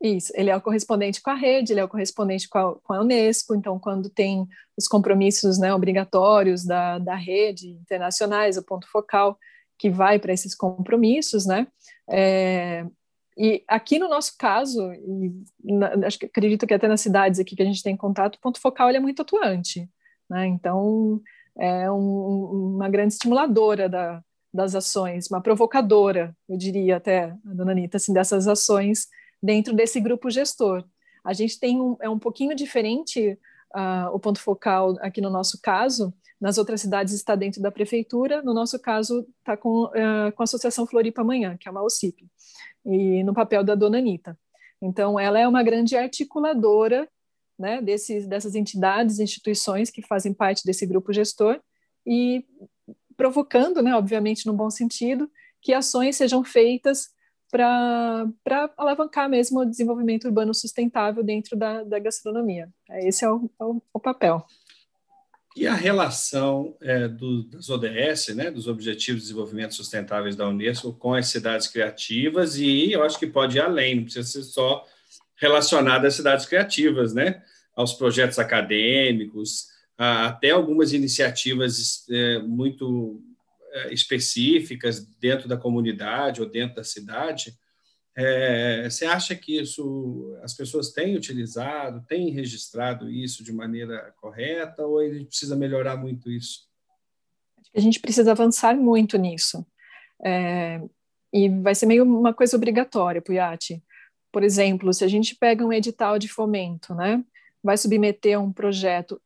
Isso, ele é o correspondente com a rede, ele é o correspondente com a, com a Unesco, então quando tem os compromissos né, obrigatórios da, da rede internacionais, o ponto focal que vai para esses compromissos, né? É, e aqui no nosso caso, na, acho que acredito que até nas cidades aqui que a gente tem contato, o ponto focal ele é muito atuante, né? Então é um, uma grande estimuladora da, das ações, uma provocadora, eu diria até, dona Anitta, assim, dessas ações dentro desse grupo gestor. A gente tem um, é um pouquinho diferente uh, o ponto focal aqui no nosso caso, nas outras cidades está dentro da prefeitura, no nosso caso está com, uh, com a Associação Floripa Amanhã, que é uma OCIP, e no papel da dona Anitta. Então, ela é uma grande articuladora né, desses, dessas entidades, instituições que fazem parte desse grupo gestor e provocando, né, obviamente, no bom sentido, que ações sejam feitas para alavancar mesmo o desenvolvimento urbano sustentável dentro da, da gastronomia. É, esse é o, é o, o papel. E a relação é, do, das ODS, né, dos Objetivos de Desenvolvimento Sustentáveis da Unesco, com as cidades criativas, e eu acho que pode ir além, não precisa ser só relacionado às cidades criativas, né, aos projetos acadêmicos, a, até algumas iniciativas é, muito é, específicas dentro da comunidade ou dentro da cidade, é, você acha que isso as pessoas têm utilizado, têm registrado isso de maneira correta ou a gente precisa melhorar muito isso? A gente precisa avançar muito nisso. É, e vai ser meio uma coisa obrigatória para o Por exemplo, se a gente pega um edital de fomento, né, vai submeter um projeto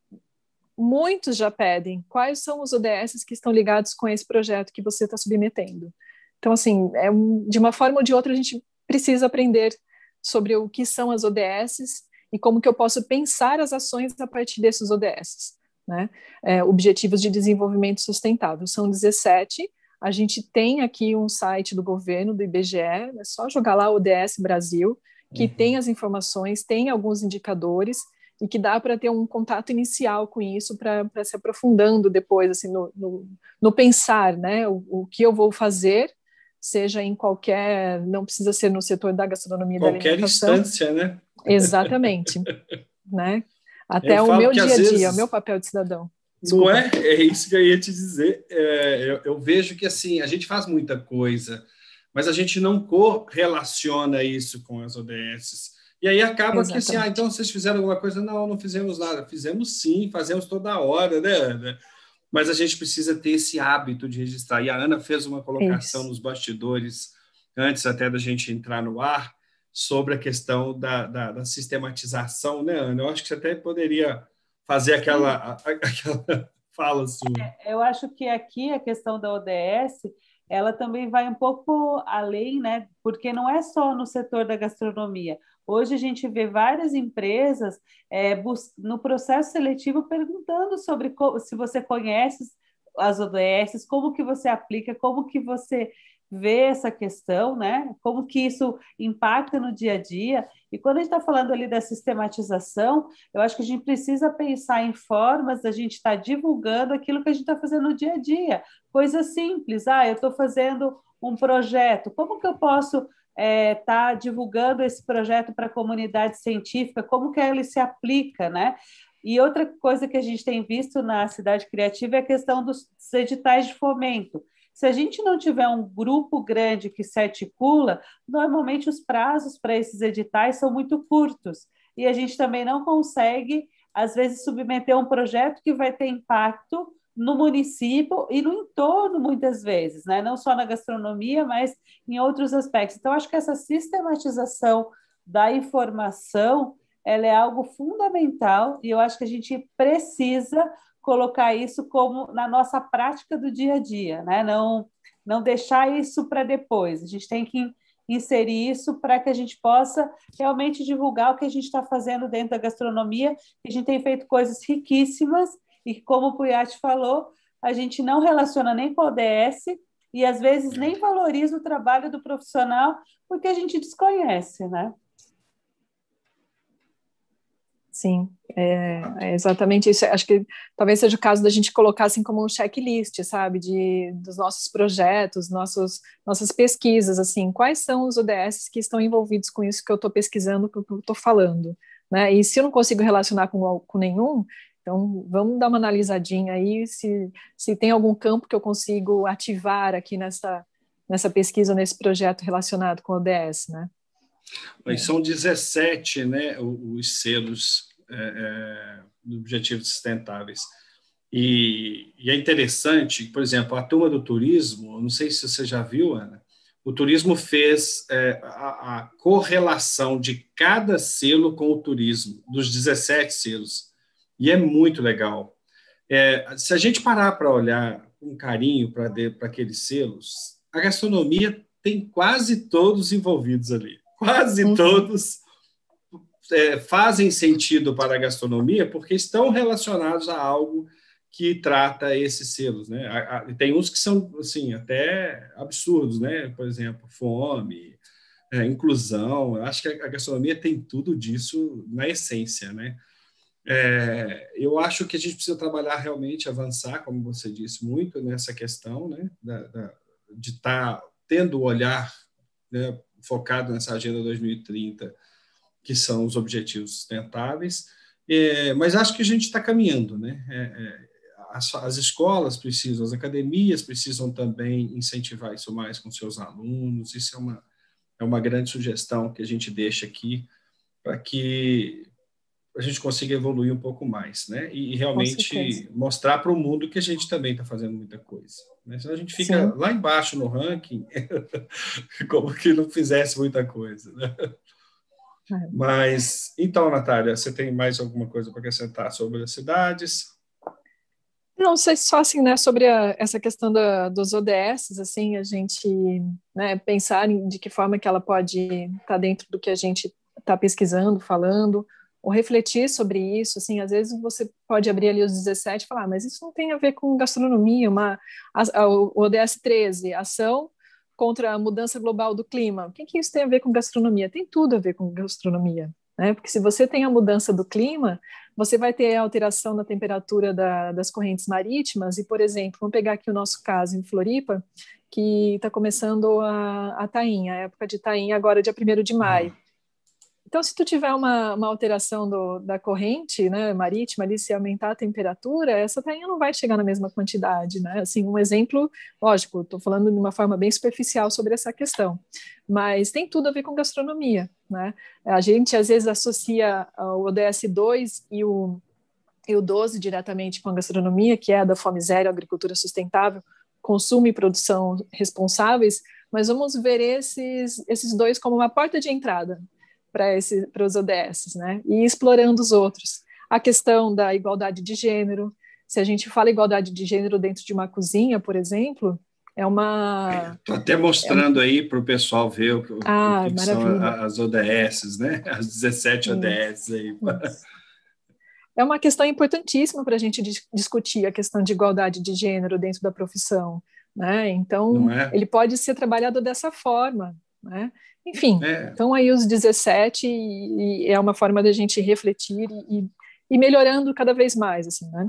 muitos já pedem quais são os ODSs que estão ligados com esse projeto que você está submetendo. Então, assim, é um, de uma forma ou de outra, a gente precisa aprender sobre o que são as ODSs e como que eu posso pensar as ações a partir desses ODSs. Né? É, Objetivos de Desenvolvimento Sustentável. São 17. A gente tem aqui um site do governo, do IBGE, é só jogar lá ODS Brasil, que uhum. tem as informações, tem alguns indicadores, e que dá para ter um contato inicial com isso para se aprofundando depois assim no, no, no pensar né o, o, que eu vou fazer seja em qualquer não precisa ser no setor da gastronomia qualquer da instância né exatamente né até eu o meu dia a dia o meu papel de cidadão não é é isso que eu ia te dizer é, eu, eu vejo que assim a gente faz muita coisa mas a gente não correlaciona isso com as ODS e aí acaba Exatamente. que assim, ah, então vocês fizeram alguma coisa? Não, não fizemos nada. Fizemos sim, fazemos toda hora, né, Ana? Mas a gente precisa ter esse hábito de registrar. E a Ana fez uma colocação Isso. nos bastidores, antes até da gente entrar no ar, sobre a questão da, da, da sistematização, né, Ana? Eu acho que você até poderia fazer aquela, aquela fala sua. É, eu acho que aqui a questão da ODS ela também vai um pouco além, né? Porque não é só no setor da gastronomia. Hoje a gente vê várias empresas é, no processo seletivo perguntando sobre se você conhece as ODS, como que você aplica, como que você vê essa questão, né? Como que isso impacta no dia a dia? E quando a gente está falando ali da sistematização, eu acho que a gente precisa pensar em formas da gente estar tá divulgando aquilo que a gente está fazendo no dia a dia, coisa simples. Ah, eu estou fazendo um projeto. Como que eu posso está é, tá divulgando esse projeto para a comunidade científica, como que ele se aplica, né? E outra coisa que a gente tem visto na cidade criativa é a questão dos editais de fomento. Se a gente não tiver um grupo grande que se articula, normalmente os prazos para esses editais são muito curtos e a gente também não consegue, às vezes, submeter um projeto que vai ter impacto no município e no entorno, muitas vezes, né? não só na gastronomia, mas em outros aspectos. Então, acho que essa sistematização da informação ela é algo fundamental e eu acho que a gente precisa colocar isso como na nossa prática do dia a dia, né? não, não deixar isso para depois. A gente tem que inserir isso para que a gente possa realmente divulgar o que a gente está fazendo dentro da gastronomia. A gente tem feito coisas riquíssimas e como o Puyat falou, a gente não relaciona nem com a ODS e às vezes nem valoriza o trabalho do profissional porque a gente desconhece, né? Sim, é, é, exatamente isso. Acho que talvez seja o caso da gente colocar assim como um checklist, sabe, de dos nossos projetos, nossos nossas pesquisas, assim, quais são os ODS que estão envolvidos com isso que eu estou pesquisando, que eu estou falando, né? E se eu não consigo relacionar com, com nenhum, então, vamos dar uma analisadinha aí se, se tem algum campo que eu consigo ativar aqui nessa, nessa pesquisa, nesse projeto relacionado com o ODS, né? Mas é. são 17 né, os selos é, é, do Objetivos Sustentáveis. E, e, é interessante, por exemplo, a turma do turismo, não sei se você já viu, Ana, o turismo fez é, a, a correlação de cada selo com o turismo, dos 17 selos. E é muito legal. É, se a gente parar para olhar com carinho para aqueles selos, a gastronomia tem quase todos envolvidos ali. Quase uhum. todos é, fazem sentido para a gastronomia porque estão relacionados a algo que trata esses selos, né? A, a, tem uns que são assim até absurdos, né? Por exemplo, fome, é, inclusão. Eu acho que a, a gastronomia tem tudo disso na essência, né? É, eu acho que a gente precisa trabalhar realmente, avançar, como você disse, muito nessa questão né, da, da, de estar tá tendo o olhar né, focado nessa Agenda 2030, que são os objetivos sustentáveis, é, mas acho que a gente está caminhando. Né? É, é, as, as, escolas precisam, as academias precisam também incentivar isso mais com seus alunos, isso é uma, é uma grande sugestão que a gente deixa aqui para que a gente consiga evoluir um pouco mais, né? E, e realmente mostrar para o mundo que a gente também está fazendo muita coisa. Né? Senão a gente fica Sim. lá embaixo no ranking, como que não fizesse muita coisa. Né? É. Mas, então, Natália, você tem mais alguma coisa para acrescentar sobre as cidades? Não sei só assim, né, sobre a, essa questão da, dos ODS, assim, a gente né, pensar em, de que forma que ela pode estar tá dentro do que a gente está pesquisando, falando, ou refletir sobre isso, assim, às vezes você pode abrir ali os 17 e falar, ah, mas isso não tem a ver com gastronomia, uma, a, a, o ODS 13, ação contra a mudança global do clima, o que, que isso tem a ver com gastronomia? Tem tudo a ver com gastronomia, né? porque se você tem a mudança do clima, você vai ter a alteração na temperatura da, das correntes marítimas, e, por exemplo, vamos pegar aqui o nosso caso em Floripa, que está começando a, a tainha, a época de tainha agora é dia 1 de maio, então, se tu tiver uma, uma alteração do, da corrente né, marítima ali, se aumentar a temperatura, essa tainha não vai chegar na mesma quantidade, né? Assim, um exemplo, lógico, estou falando de uma forma bem superficial sobre essa questão, mas tem tudo a ver com gastronomia, né? A gente, às vezes, associa o ODS-2 e o, e o 12 diretamente com a gastronomia, que é a da fome zero, agricultura sustentável, consumo e produção responsáveis, mas vamos ver esses, esses dois como uma porta de entrada, para os ODS, né? E explorando os outros. A questão da igualdade de gênero, se a gente fala igualdade de gênero dentro de uma cozinha, por exemplo, é uma. Estou até mostrando é aí para o pessoal ver o que, ah, o que são as ODS, né? As 17 ODS aí. É uma questão importantíssima para a gente discutir a questão de igualdade de gênero dentro da profissão. Né? Então, é? ele pode ser trabalhado dessa forma, né? Enfim, é. então aí os 17 e, e é uma forma da gente refletir e, e melhorando cada vez mais, assim, né?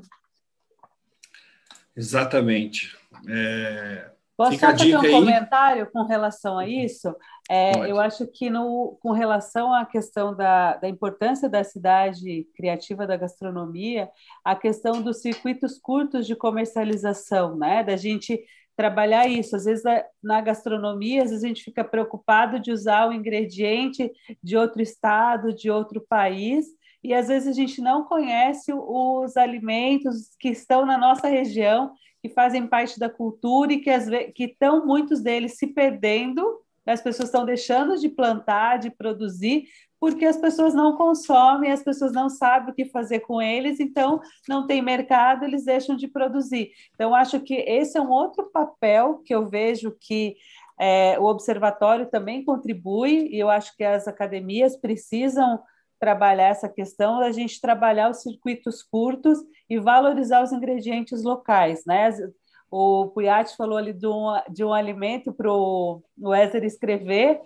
Exatamente. É... Posso Fica só fazer um aí? comentário com relação a uhum. isso? É, eu acho que no, com relação à questão da, da, importância da cidade criativa da gastronomia, a questão dos circuitos curtos de comercialização, né? Da gente trabalhar isso. Às vezes, na gastronomia, às vezes a gente fica preocupado de usar o ingrediente de outro estado, de outro país, e às vezes a gente não conhece os alimentos que estão na nossa região, que fazem parte da cultura e que, às vezes, que estão muitos deles se perdendo. As pessoas estão deixando de plantar, de produzir, porque as pessoas não consomem, as pessoas não sabem o que fazer com eles, então não tem mercado, eles deixam de produzir. Então, acho que esse é um outro papel que eu vejo que é, o observatório também contribui, e eu acho que as academias precisam trabalhar essa questão da gente trabalhar os circuitos curtos e valorizar os ingredientes locais, né? O Puyat falou ali de um, de um alimento para o Wesley escrever,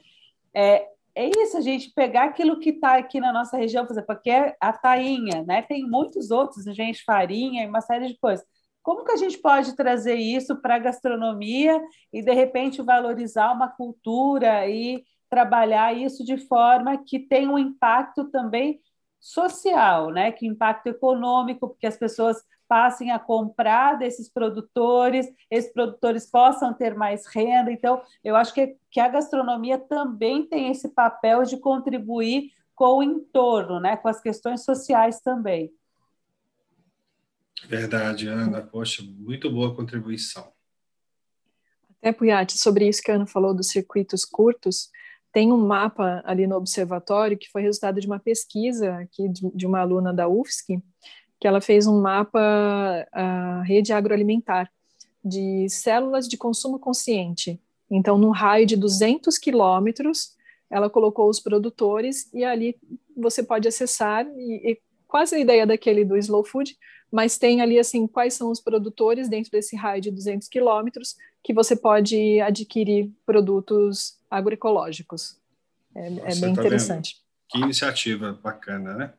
é, é isso, a gente pegar aquilo que está aqui na nossa região, por exemplo, é a tainha, né? Tem muitos outros, gente, farinha e uma série de coisas. Como que a gente pode trazer isso para a gastronomia e, de repente, valorizar uma cultura e trabalhar isso de forma que tenha um impacto também social, né? Que impacto econômico, porque as pessoas passem a comprar desses produtores, esses produtores possam ter mais renda. Então, eu acho que, que a gastronomia também tem esse papel de contribuir com o entorno, né? com as questões sociais também. Verdade, Ana. Poxa, muito boa contribuição. Até, Puyati, sobre isso que a Ana falou dos circuitos curtos, tem um mapa ali no observatório que foi resultado de uma pesquisa aqui de, de uma aluna da UFSC, que ela fez um mapa a rede agroalimentar de células de consumo consciente. Então, num raio de 200 quilômetros, ela colocou os produtores e ali você pode acessar e, e quase a ideia daquele do slow food, mas tem ali assim quais são os produtores dentro desse raio de 200 quilômetros que você pode adquirir produtos agroecológicos. É, é bem tá interessante. Vendo? Que iniciativa bacana, né?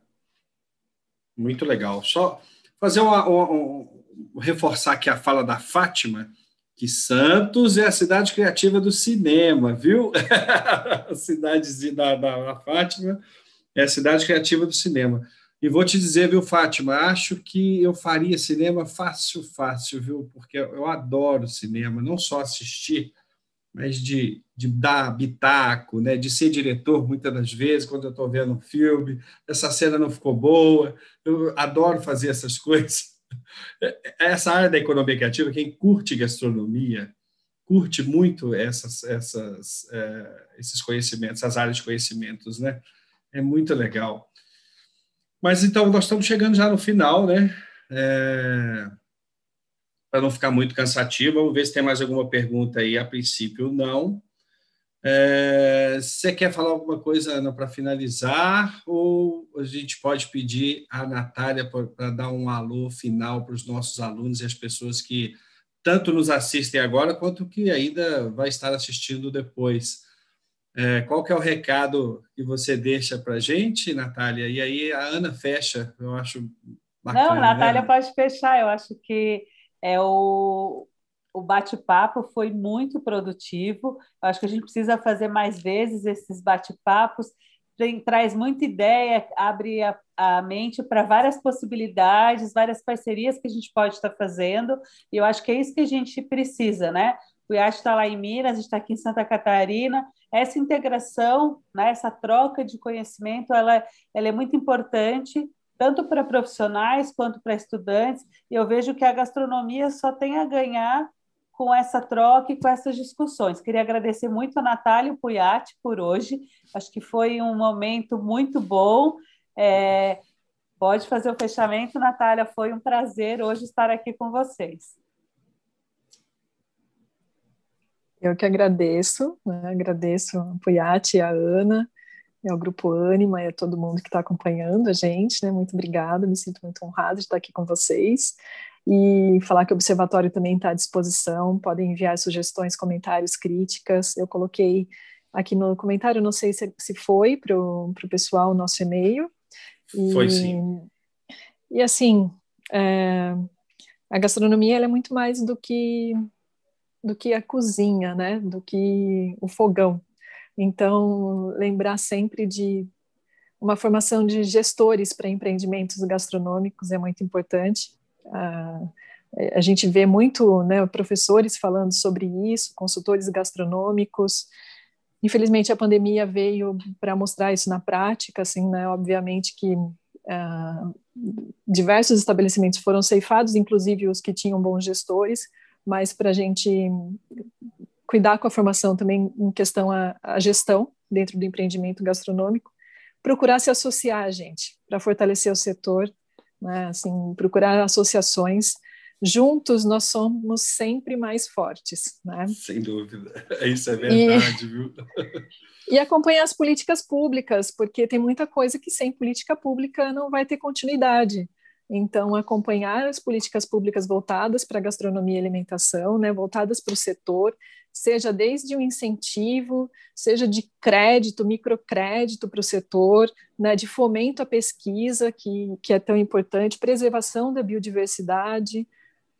Muito legal. Só fazer uma, uma, reforçar aqui a fala da Fátima, que Santos é a cidade criativa do cinema, viu? a cidade da, da, da Fátima é a cidade criativa do cinema. E vou te dizer, viu, Fátima, acho que eu faria cinema fácil, fácil, viu? Porque eu adoro cinema, não só assistir, mas de, de dar bitaco, né? de ser diretor muitas das vezes, quando eu estou vendo um filme, essa cena não ficou boa, eu adoro fazer essas coisas. É, é essa área da economia criativa, quem curte gastronomia, curte muito essas, essas, é, esses conhecimentos, essas áreas de conhecimentos, né? É muito legal. Mas então, nós estamos chegando já no final, né? É para não ficar muito cansativo. Vamos ver se tem mais alguma pergunta aí. A princípio, não. É, você quer falar alguma coisa, Ana, para finalizar? Ou a gente pode pedir a Natália para dar um alô final para os nossos alunos e as pessoas que tanto nos assistem agora quanto que ainda vai estar assistindo depois. É, qual que é o recado que você deixa para a gente, Natália? E aí a Ana fecha, eu acho bacana. Não, né? Natália né? pode fechar, eu acho que é o o bate-papo foi muito produtivo. Eu acho que a gente precisa fazer mais vezes esses bate-papos. Traz muita ideia, abre a, a mente para várias possibilidades, várias parcerias que a gente pode estar tá fazendo. E eu acho que é isso que a gente precisa, né? O IAT está lá em Minas, está aqui em Santa Catarina. Essa integração, né, essa troca de conhecimento, ela, é, ela é muito importante tanto para profissionais quanto para estudantes. E eu vejo que a gastronomia só tem a ganhar com essa troca e com essas discussões. Queria agradecer muito a Natália Puiati por hoje. Acho que foi um momento muito bom. É, pode fazer o fechamento, Natália. Foi um prazer hoje estar aqui com vocês. Eu que agradeço, né? agradeço a Puiati, e a Ana ao é Grupo Anima e a todo mundo que está acompanhando a gente, né? Muito obrigada, me sinto muito honrada de estar aqui com vocês. E falar que o Observatório também está à disposição, podem enviar sugestões, comentários, críticas. Eu coloquei aqui no comentário, não sei se, se foi para o pessoal o nosso e-mail. E, foi sim. E assim, é, a gastronomia é muito mais do que do que a cozinha, né? Do que o fogão. Então, lembrar sempre de uma formação de gestores para empreendimentos gastronômicos é muito importante. Ah, a gente vê muito né, professores falando sobre isso, consultores gastronômicos. Infelizmente, a pandemia veio para mostrar isso na prática, assim, né, obviamente que uh, diversos estabelecimentos foram ceifados, inclusive os que tinham bons gestores, mas para a gente cuidar com a formação também em questão à, à gestão dentro do empreendimento gastronômico, procurar se associar, a gente, para fortalecer o setor, né? assim, procurar associações. Juntos nós somos sempre mais fortes, né? Sem dúvida, é isso é verdade, e... viu? E acompanhar as políticas públicas, porque tem muita coisa que sem política pública não vai ter continuidade. Então, acompanhar as políticas públicas voltadas para gastronomia e alimentação, né, voltadas para o setor, seja desde um incentivo, seja de crédito, microcrédito para o setor, né, de fomento à pesquisa, que, que é tão importante, preservação da biodiversidade,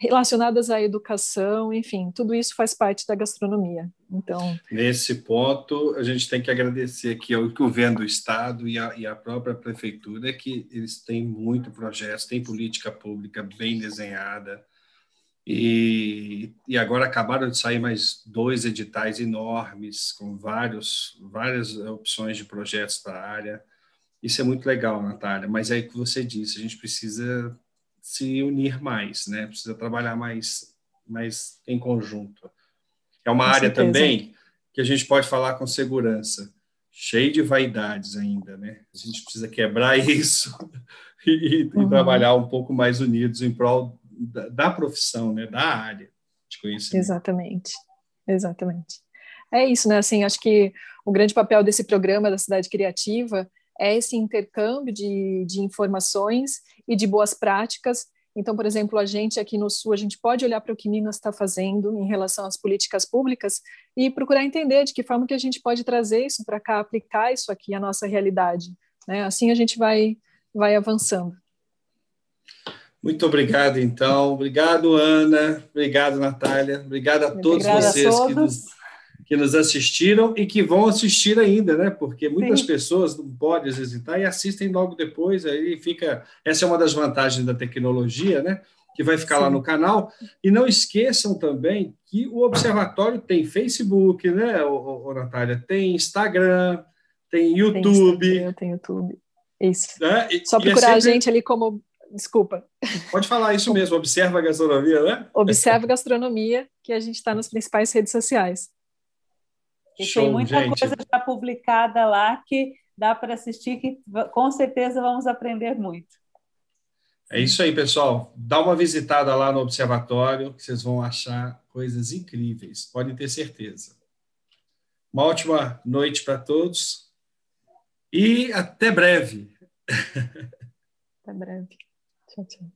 relacionadas à educação, enfim, tudo isso faz parte da gastronomia. Então, nesse ponto, a gente tem que agradecer aqui ao governo do estado e à própria prefeitura que eles têm muito projeto, têm política pública bem desenhada, e, e agora acabaram de sair mais dois editais enormes, com vários, várias opções de projetos para a área. Isso é muito legal, Natália, mas é o que você disse, a gente precisa se unir mais, né? precisa trabalhar mais, mais em conjunto. É uma com área certeza. também que a gente pode falar com segurança cheio de vaidades ainda, né? A gente precisa quebrar isso e, e uhum. trabalhar um pouco mais unidos em prol da, profissão, né, da área de conhecimento. Exatamente, exatamente. É isso, né? Assim, acho que o grande papel desse programa da Cidade Criativa é esse intercâmbio de, de informações e de boas práticas então, por exemplo, a gente aqui no Sul, a gente pode olhar para o que Minas está fazendo em relação às políticas públicas e procurar entender de que forma que a gente pode trazer isso para cá, aplicar isso aqui à nossa realidade. Né? Assim a gente vai, vai avançando. Muito obrigado, então. Obrigado, Ana. Obrigado, Natália. Obrigado a todos Obrigada vocês a todos. Que, nos, que nos assistiram e que vão assistir ainda, né? Porque muitas Sim. pessoas não podem visitar e assistem logo depois. Aí fica. Essa é uma das vantagens da tecnologia, né? Que vai ficar Sim. lá no canal. E não esqueçam também que o Observatório tem Facebook, né, ô, ô, Natália? Tem Instagram, tem YouTube. Tem Instagram, tem YouTube. Isso. Né? Só é procurar é sempre... a gente ali como Desculpa. Pode falar isso mesmo, observa a gastronomia, né? Observa a gastronomia, que a gente está nas principais redes sociais. Show, tem muita gente. coisa já publicada lá que dá para assistir, que com certeza vamos aprender muito. É isso aí, pessoal. Dá uma visitada lá no observatório, que vocês vão achar coisas incríveis, podem ter certeza. Uma ótima noite para todos e até breve. Até breve. Ciao, ciao.